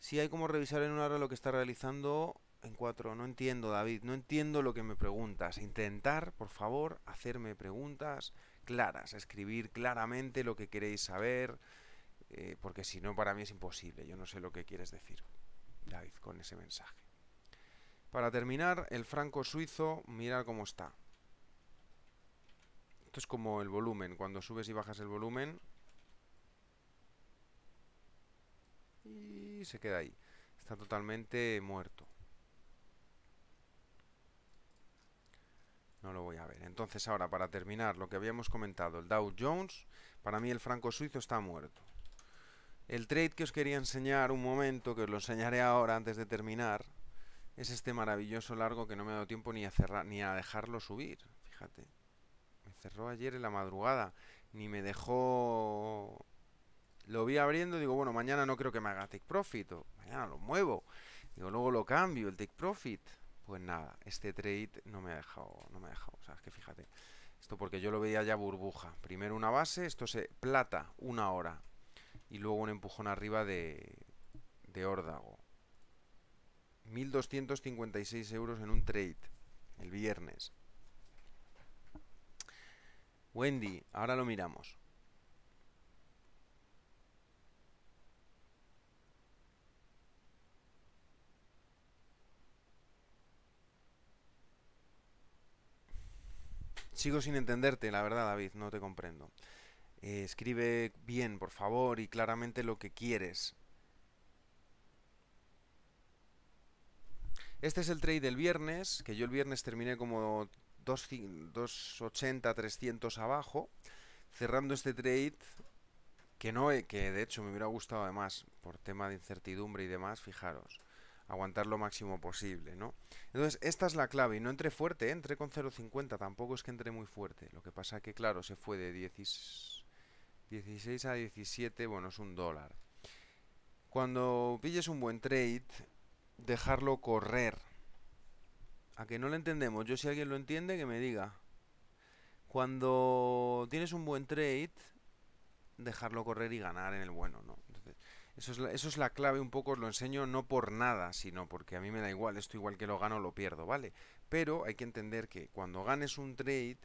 Si hay como revisar en un hora lo que está realizando en cuatro, no entiendo David, no entiendo lo que me preguntas. Intentar, por favor, hacerme preguntas claras, escribir claramente lo que queréis saber, eh, porque si no para mí es imposible, yo no sé lo que quieres decir, David, con ese mensaje. Para terminar, el franco suizo, mira cómo está. Esto es como el volumen, cuando subes y bajas el volumen. Y se queda ahí. Está totalmente muerto. No lo voy a ver. Entonces ahora, para terminar, lo que habíamos comentado, el Dow Jones, para mí el franco suizo está muerto. El trade que os quería enseñar un momento, que os lo enseñaré ahora antes de terminar, es este maravilloso largo que no me ha dado tiempo ni a cerrar ni a dejarlo subir. Fíjate. Me cerró ayer en la madrugada. Ni me dejó. Lo vi abriendo, digo, bueno, mañana no creo que me haga take profit. O mañana lo muevo. Digo, luego lo cambio, el take profit. Pues nada, este trade no me ha dejado. No me ha dejado. O sea, es que fíjate. Esto porque yo lo veía ya burbuja. Primero una base, esto se plata, una hora. Y luego un empujón arriba de, de órdago. 1.256 euros en un trade el viernes. Wendy, ahora lo miramos. Sigo sin entenderte, la verdad, David, no te comprendo. Eh, escribe bien, por favor, y claramente lo que quieres. Este es el trade del viernes, que yo el viernes terminé como 280, 300 abajo, cerrando este trade que no, eh, que de hecho me hubiera gustado además, por tema de incertidumbre y demás, fijaros, aguantar lo máximo posible, ¿no? Entonces, esta es la clave, y no entré fuerte, ¿eh? entré con 0.50, tampoco es que entré muy fuerte, lo que pasa que, claro, se fue de 16 a 17, bueno, es un dólar. Cuando pilles un buen trade, dejarlo correr. A que no lo entendemos. Yo si alguien lo entiende, que me diga. Cuando tienes un buen trade, dejarlo correr y ganar en el bueno, ¿no? eso es, la, eso es la clave un poco, os lo enseño no por nada, sino porque a mí me da igual, esto igual que lo gano lo pierdo, ¿vale? Pero hay que entender que cuando ganes un trade,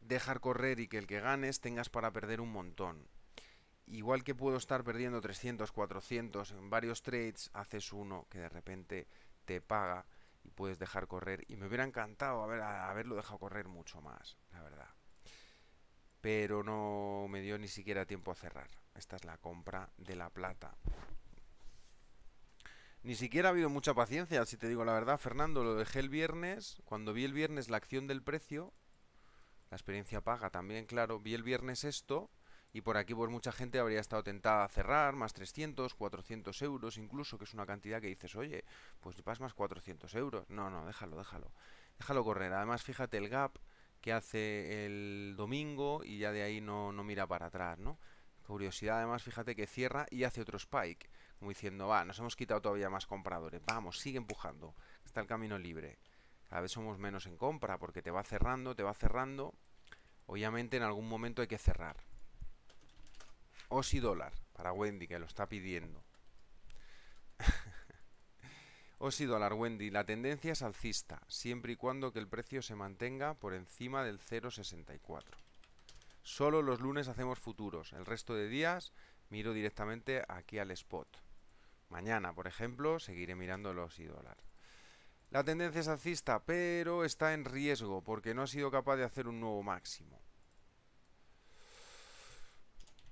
dejar correr y que el que ganes tengas para perder un montón igual que puedo estar perdiendo 300, 400 en varios trades, haces uno que de repente te paga y puedes dejar correr. Y me hubiera encantado haberlo dejado correr mucho más, la verdad. Pero no me dio ni siquiera tiempo a cerrar. Esta es la compra de la plata. Ni siquiera ha habido mucha paciencia, si te digo la verdad, Fernando. Lo dejé el viernes. Cuando vi el viernes la acción del precio, la experiencia paga también, claro. Vi el viernes esto y por aquí pues mucha gente habría estado tentada a cerrar más 300, 400 euros incluso, que es una cantidad que dices, oye, pues vas más 400 euros. No, no, déjalo, déjalo. Déjalo correr. Además, fíjate el gap que hace el domingo y ya de ahí no, no mira para atrás, ¿no? Curiosidad, además, fíjate que cierra y hace otro spike, como diciendo, va, nos hemos quitado todavía más compradores, vamos, sigue empujando, está el camino libre. Cada vez somos menos en compra porque te va cerrando, te va cerrando. Obviamente en algún momento hay que cerrar Osi dólar para Wendy, que lo está pidiendo. Osi dólar, Wendy. La tendencia es alcista, siempre y cuando que el precio se mantenga por encima del 0,64. Solo los lunes hacemos futuros. El resto de días miro directamente aquí al spot. Mañana, por ejemplo, seguiré mirando el Osi dólar. La tendencia es alcista, pero está en riesgo porque no ha sido capaz de hacer un nuevo máximo.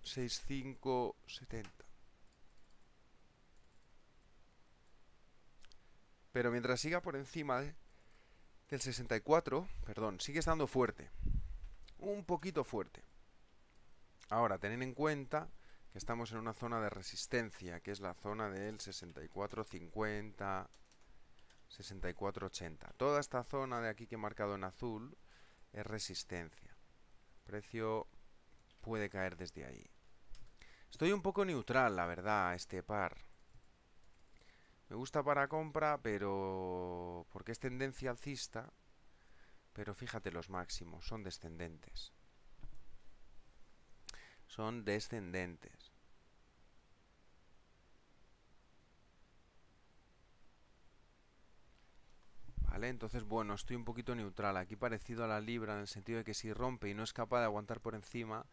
6570. Pero mientras siga por encima del 64, perdón, sigue estando fuerte. Un poquito fuerte. Ahora, tened en cuenta que estamos en una zona de resistencia, que es la zona del 6450, 6480. Toda esta zona de aquí que he marcado en azul es resistencia. El precio puede caer desde ahí. Estoy un poco neutral, la verdad, a este par. Me gusta para compra, pero... Porque es tendencia alcista. Pero fíjate los máximos, son descendentes. Son descendentes. ¿Vale? Entonces, bueno, estoy un poquito neutral. Aquí parecido a la libra en el sentido de que si rompe y no es capaz de aguantar por encima,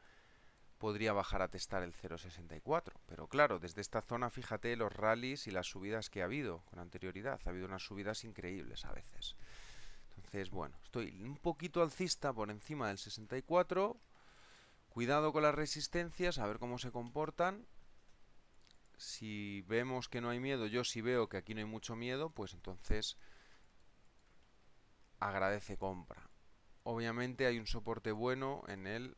podría bajar a testar el 0,64. Pero claro, desde esta zona fíjate los rallies y las subidas que ha habido con anterioridad. Ha habido unas subidas increíbles a veces. Entonces, bueno, estoy un poquito alcista por encima del 64. Cuidado con las resistencias, a ver cómo se comportan. Si vemos que no hay miedo, yo si veo que aquí no hay mucho miedo, pues entonces agradece compra. Obviamente hay un soporte bueno en el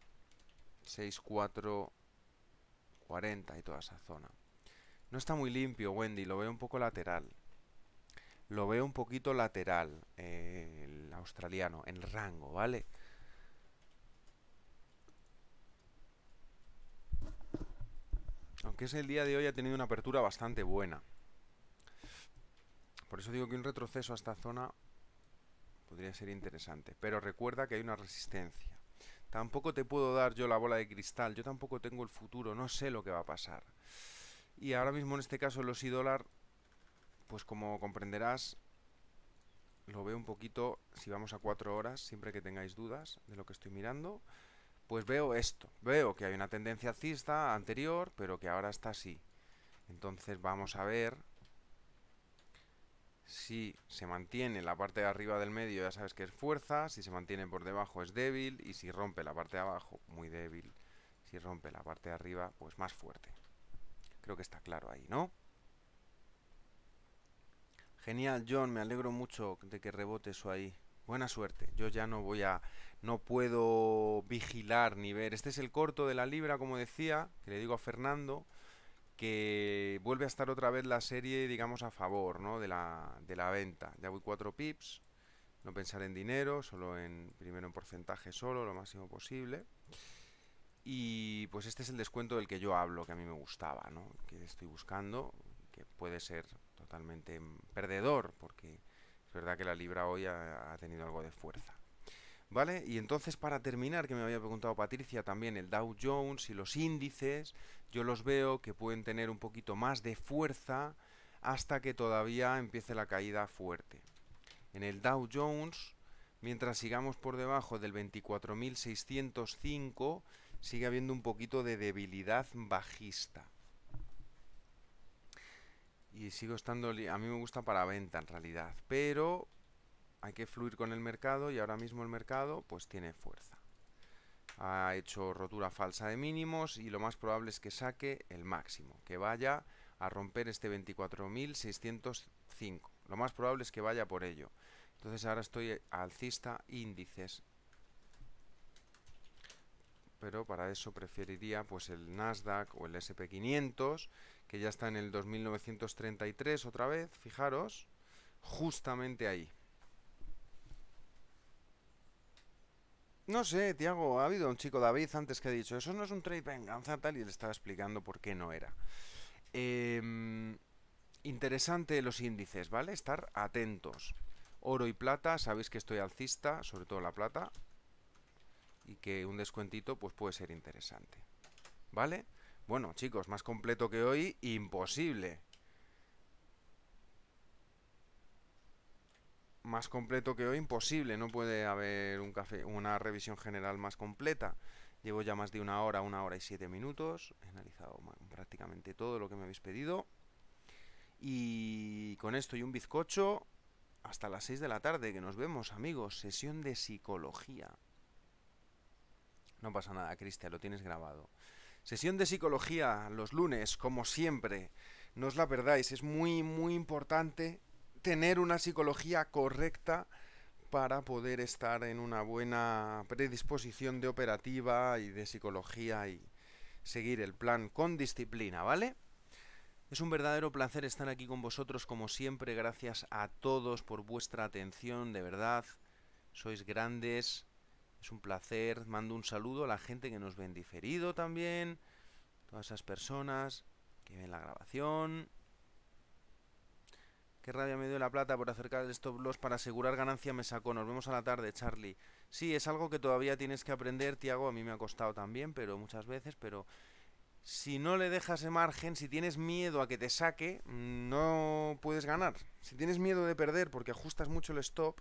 6, 4, 40 y toda esa zona. No está muy limpio, Wendy, lo veo un poco lateral. Lo veo un poquito lateral, el australiano, en rango, ¿vale? Aunque es el día de hoy, ha tenido una apertura bastante buena. Por eso digo que un retroceso a esta zona podría ser interesante. Pero recuerda que hay una resistencia. Tampoco te puedo dar yo la bola de cristal, yo tampoco tengo el futuro, no sé lo que va a pasar. Y ahora mismo en este caso el y dólar, pues como comprenderás, lo veo un poquito, si vamos a cuatro horas, siempre que tengáis dudas de lo que estoy mirando, pues veo esto. Veo que hay una tendencia alcista anterior, pero que ahora está así. Entonces vamos a ver si se mantiene la parte de arriba del medio ya sabes que es fuerza, si se mantiene por debajo es débil y si rompe la parte de abajo muy débil, si rompe la parte de arriba pues más fuerte. Creo que está claro ahí, ¿no? Genial, John, me alegro mucho de que rebote eso ahí. Buena suerte. Yo ya no voy a no puedo vigilar ni ver. Este es el corto de la libra, como decía, que le digo a Fernando que vuelve a estar otra vez la serie, digamos, a favor ¿no? de, la, de la venta. Ya voy cuatro pips, no pensar en dinero, solo en primero en porcentaje solo, lo máximo posible. Y pues este es el descuento del que yo hablo, que a mí me gustaba, ¿no? que estoy buscando, que puede ser totalmente perdedor, porque es verdad que la libra hoy ha tenido algo de fuerza. ¿Vale? Y entonces para terminar, que me había preguntado Patricia también, el Dow Jones y los índices, yo los veo que pueden tener un poquito más de fuerza hasta que todavía empiece la caída fuerte. En el Dow Jones, mientras sigamos por debajo del 24.605, sigue habiendo un poquito de debilidad bajista. Y sigo estando, a mí me gusta para venta en realidad, pero hay que fluir con el mercado y ahora mismo el mercado pues tiene fuerza. Ha hecho rotura falsa de mínimos y lo más probable es que saque el máximo, que vaya a romper este 24.605. Lo más probable es que vaya por ello. Entonces ahora estoy alcista índices. Pero para eso preferiría pues el Nasdaq o el SP500, que ya está en el 2933 otra vez, fijaros, justamente ahí. No sé, Tiago, ha habido un chico, David, antes que ha dicho, eso no es un trade venganza tal, y le estaba explicando por qué no era. Em, interesante los índices, ¿vale? Estar atentos. Oro y plata, sabéis que estoy alcista, sobre todo la plata, y que un descuentito pues puede ser interesante. ¿Vale? Bueno, chicos, más completo que hoy, imposible. más completo que hoy imposible, no puede haber un café, una revisión general más completa. Llevo ya más de una hora, una hora y siete minutos, he analizado prácticamente todo lo que me habéis pedido. Y con esto y un bizcocho, hasta las seis de la tarde, que nos vemos amigos, sesión de psicología. No pasa nada, Cristian, lo tienes grabado. Sesión de psicología los lunes, como siempre. No os la perdáis, es muy, muy importante tener una psicología correcta para poder estar en una buena predisposición de operativa y de psicología y seguir el plan con disciplina, ¿vale? Es un verdadero placer estar aquí con vosotros como siempre, gracias a todos por vuestra atención, de verdad, sois grandes, es un placer, mando un saludo a la gente que nos ven diferido también, todas esas personas que ven la grabación, Qué rabia me dio la plata por acercar el stop loss para asegurar ganancia me sacó. Nos vemos a la tarde, Charlie. Sí, es algo que todavía tienes que aprender, Tiago. A mí me ha costado también, pero muchas veces, pero si no le dejas el margen, si tienes miedo a que te saque, mm, no puedes ganar. Si tienes miedo de perder porque ajustas mucho el stop,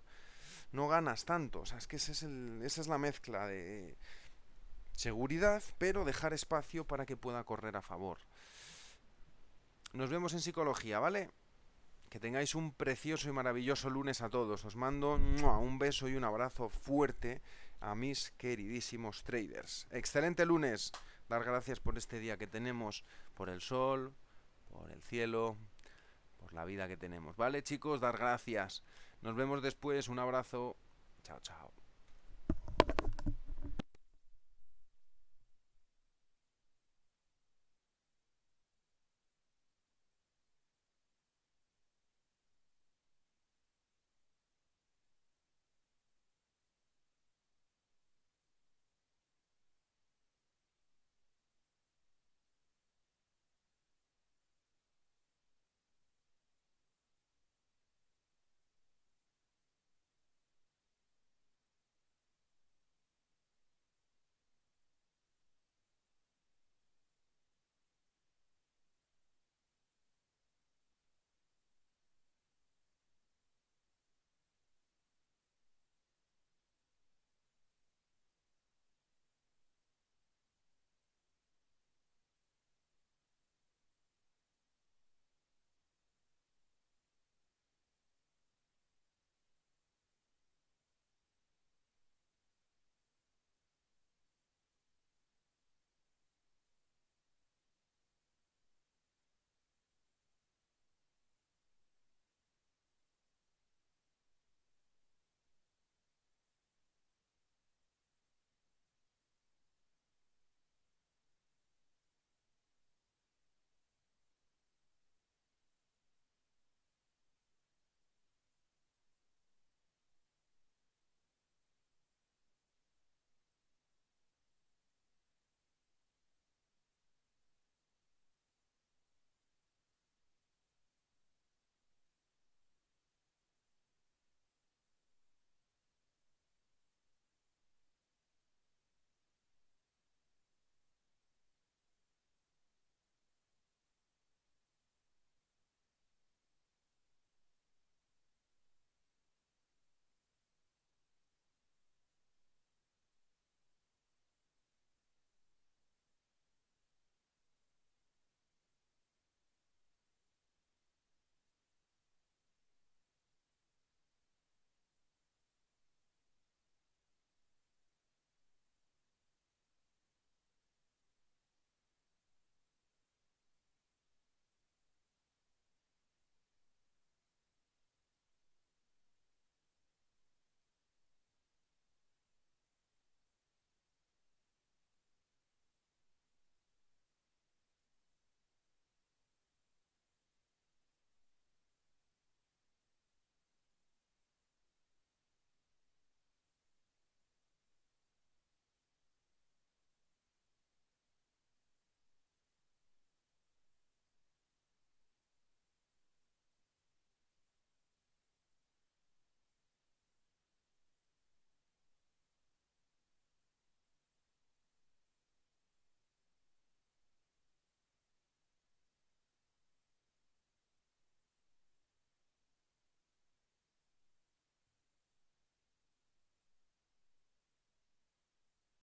no ganas tanto. O sea, es que esa es la mezcla de seguridad, pero dejar espacio para que pueda correr a favor. Nos vemos en psicología, ¿vale? Que tengáis un precioso y maravilloso lunes a todos. Os mando un beso y un abrazo fuerte a mis queridísimos traders. Excelente lunes. Dar gracias por este día que tenemos, por el sol, por el cielo, por la vida que tenemos. ¿Vale, chicos? Dar gracias. Nos vemos después. Un abrazo. Chao, chao.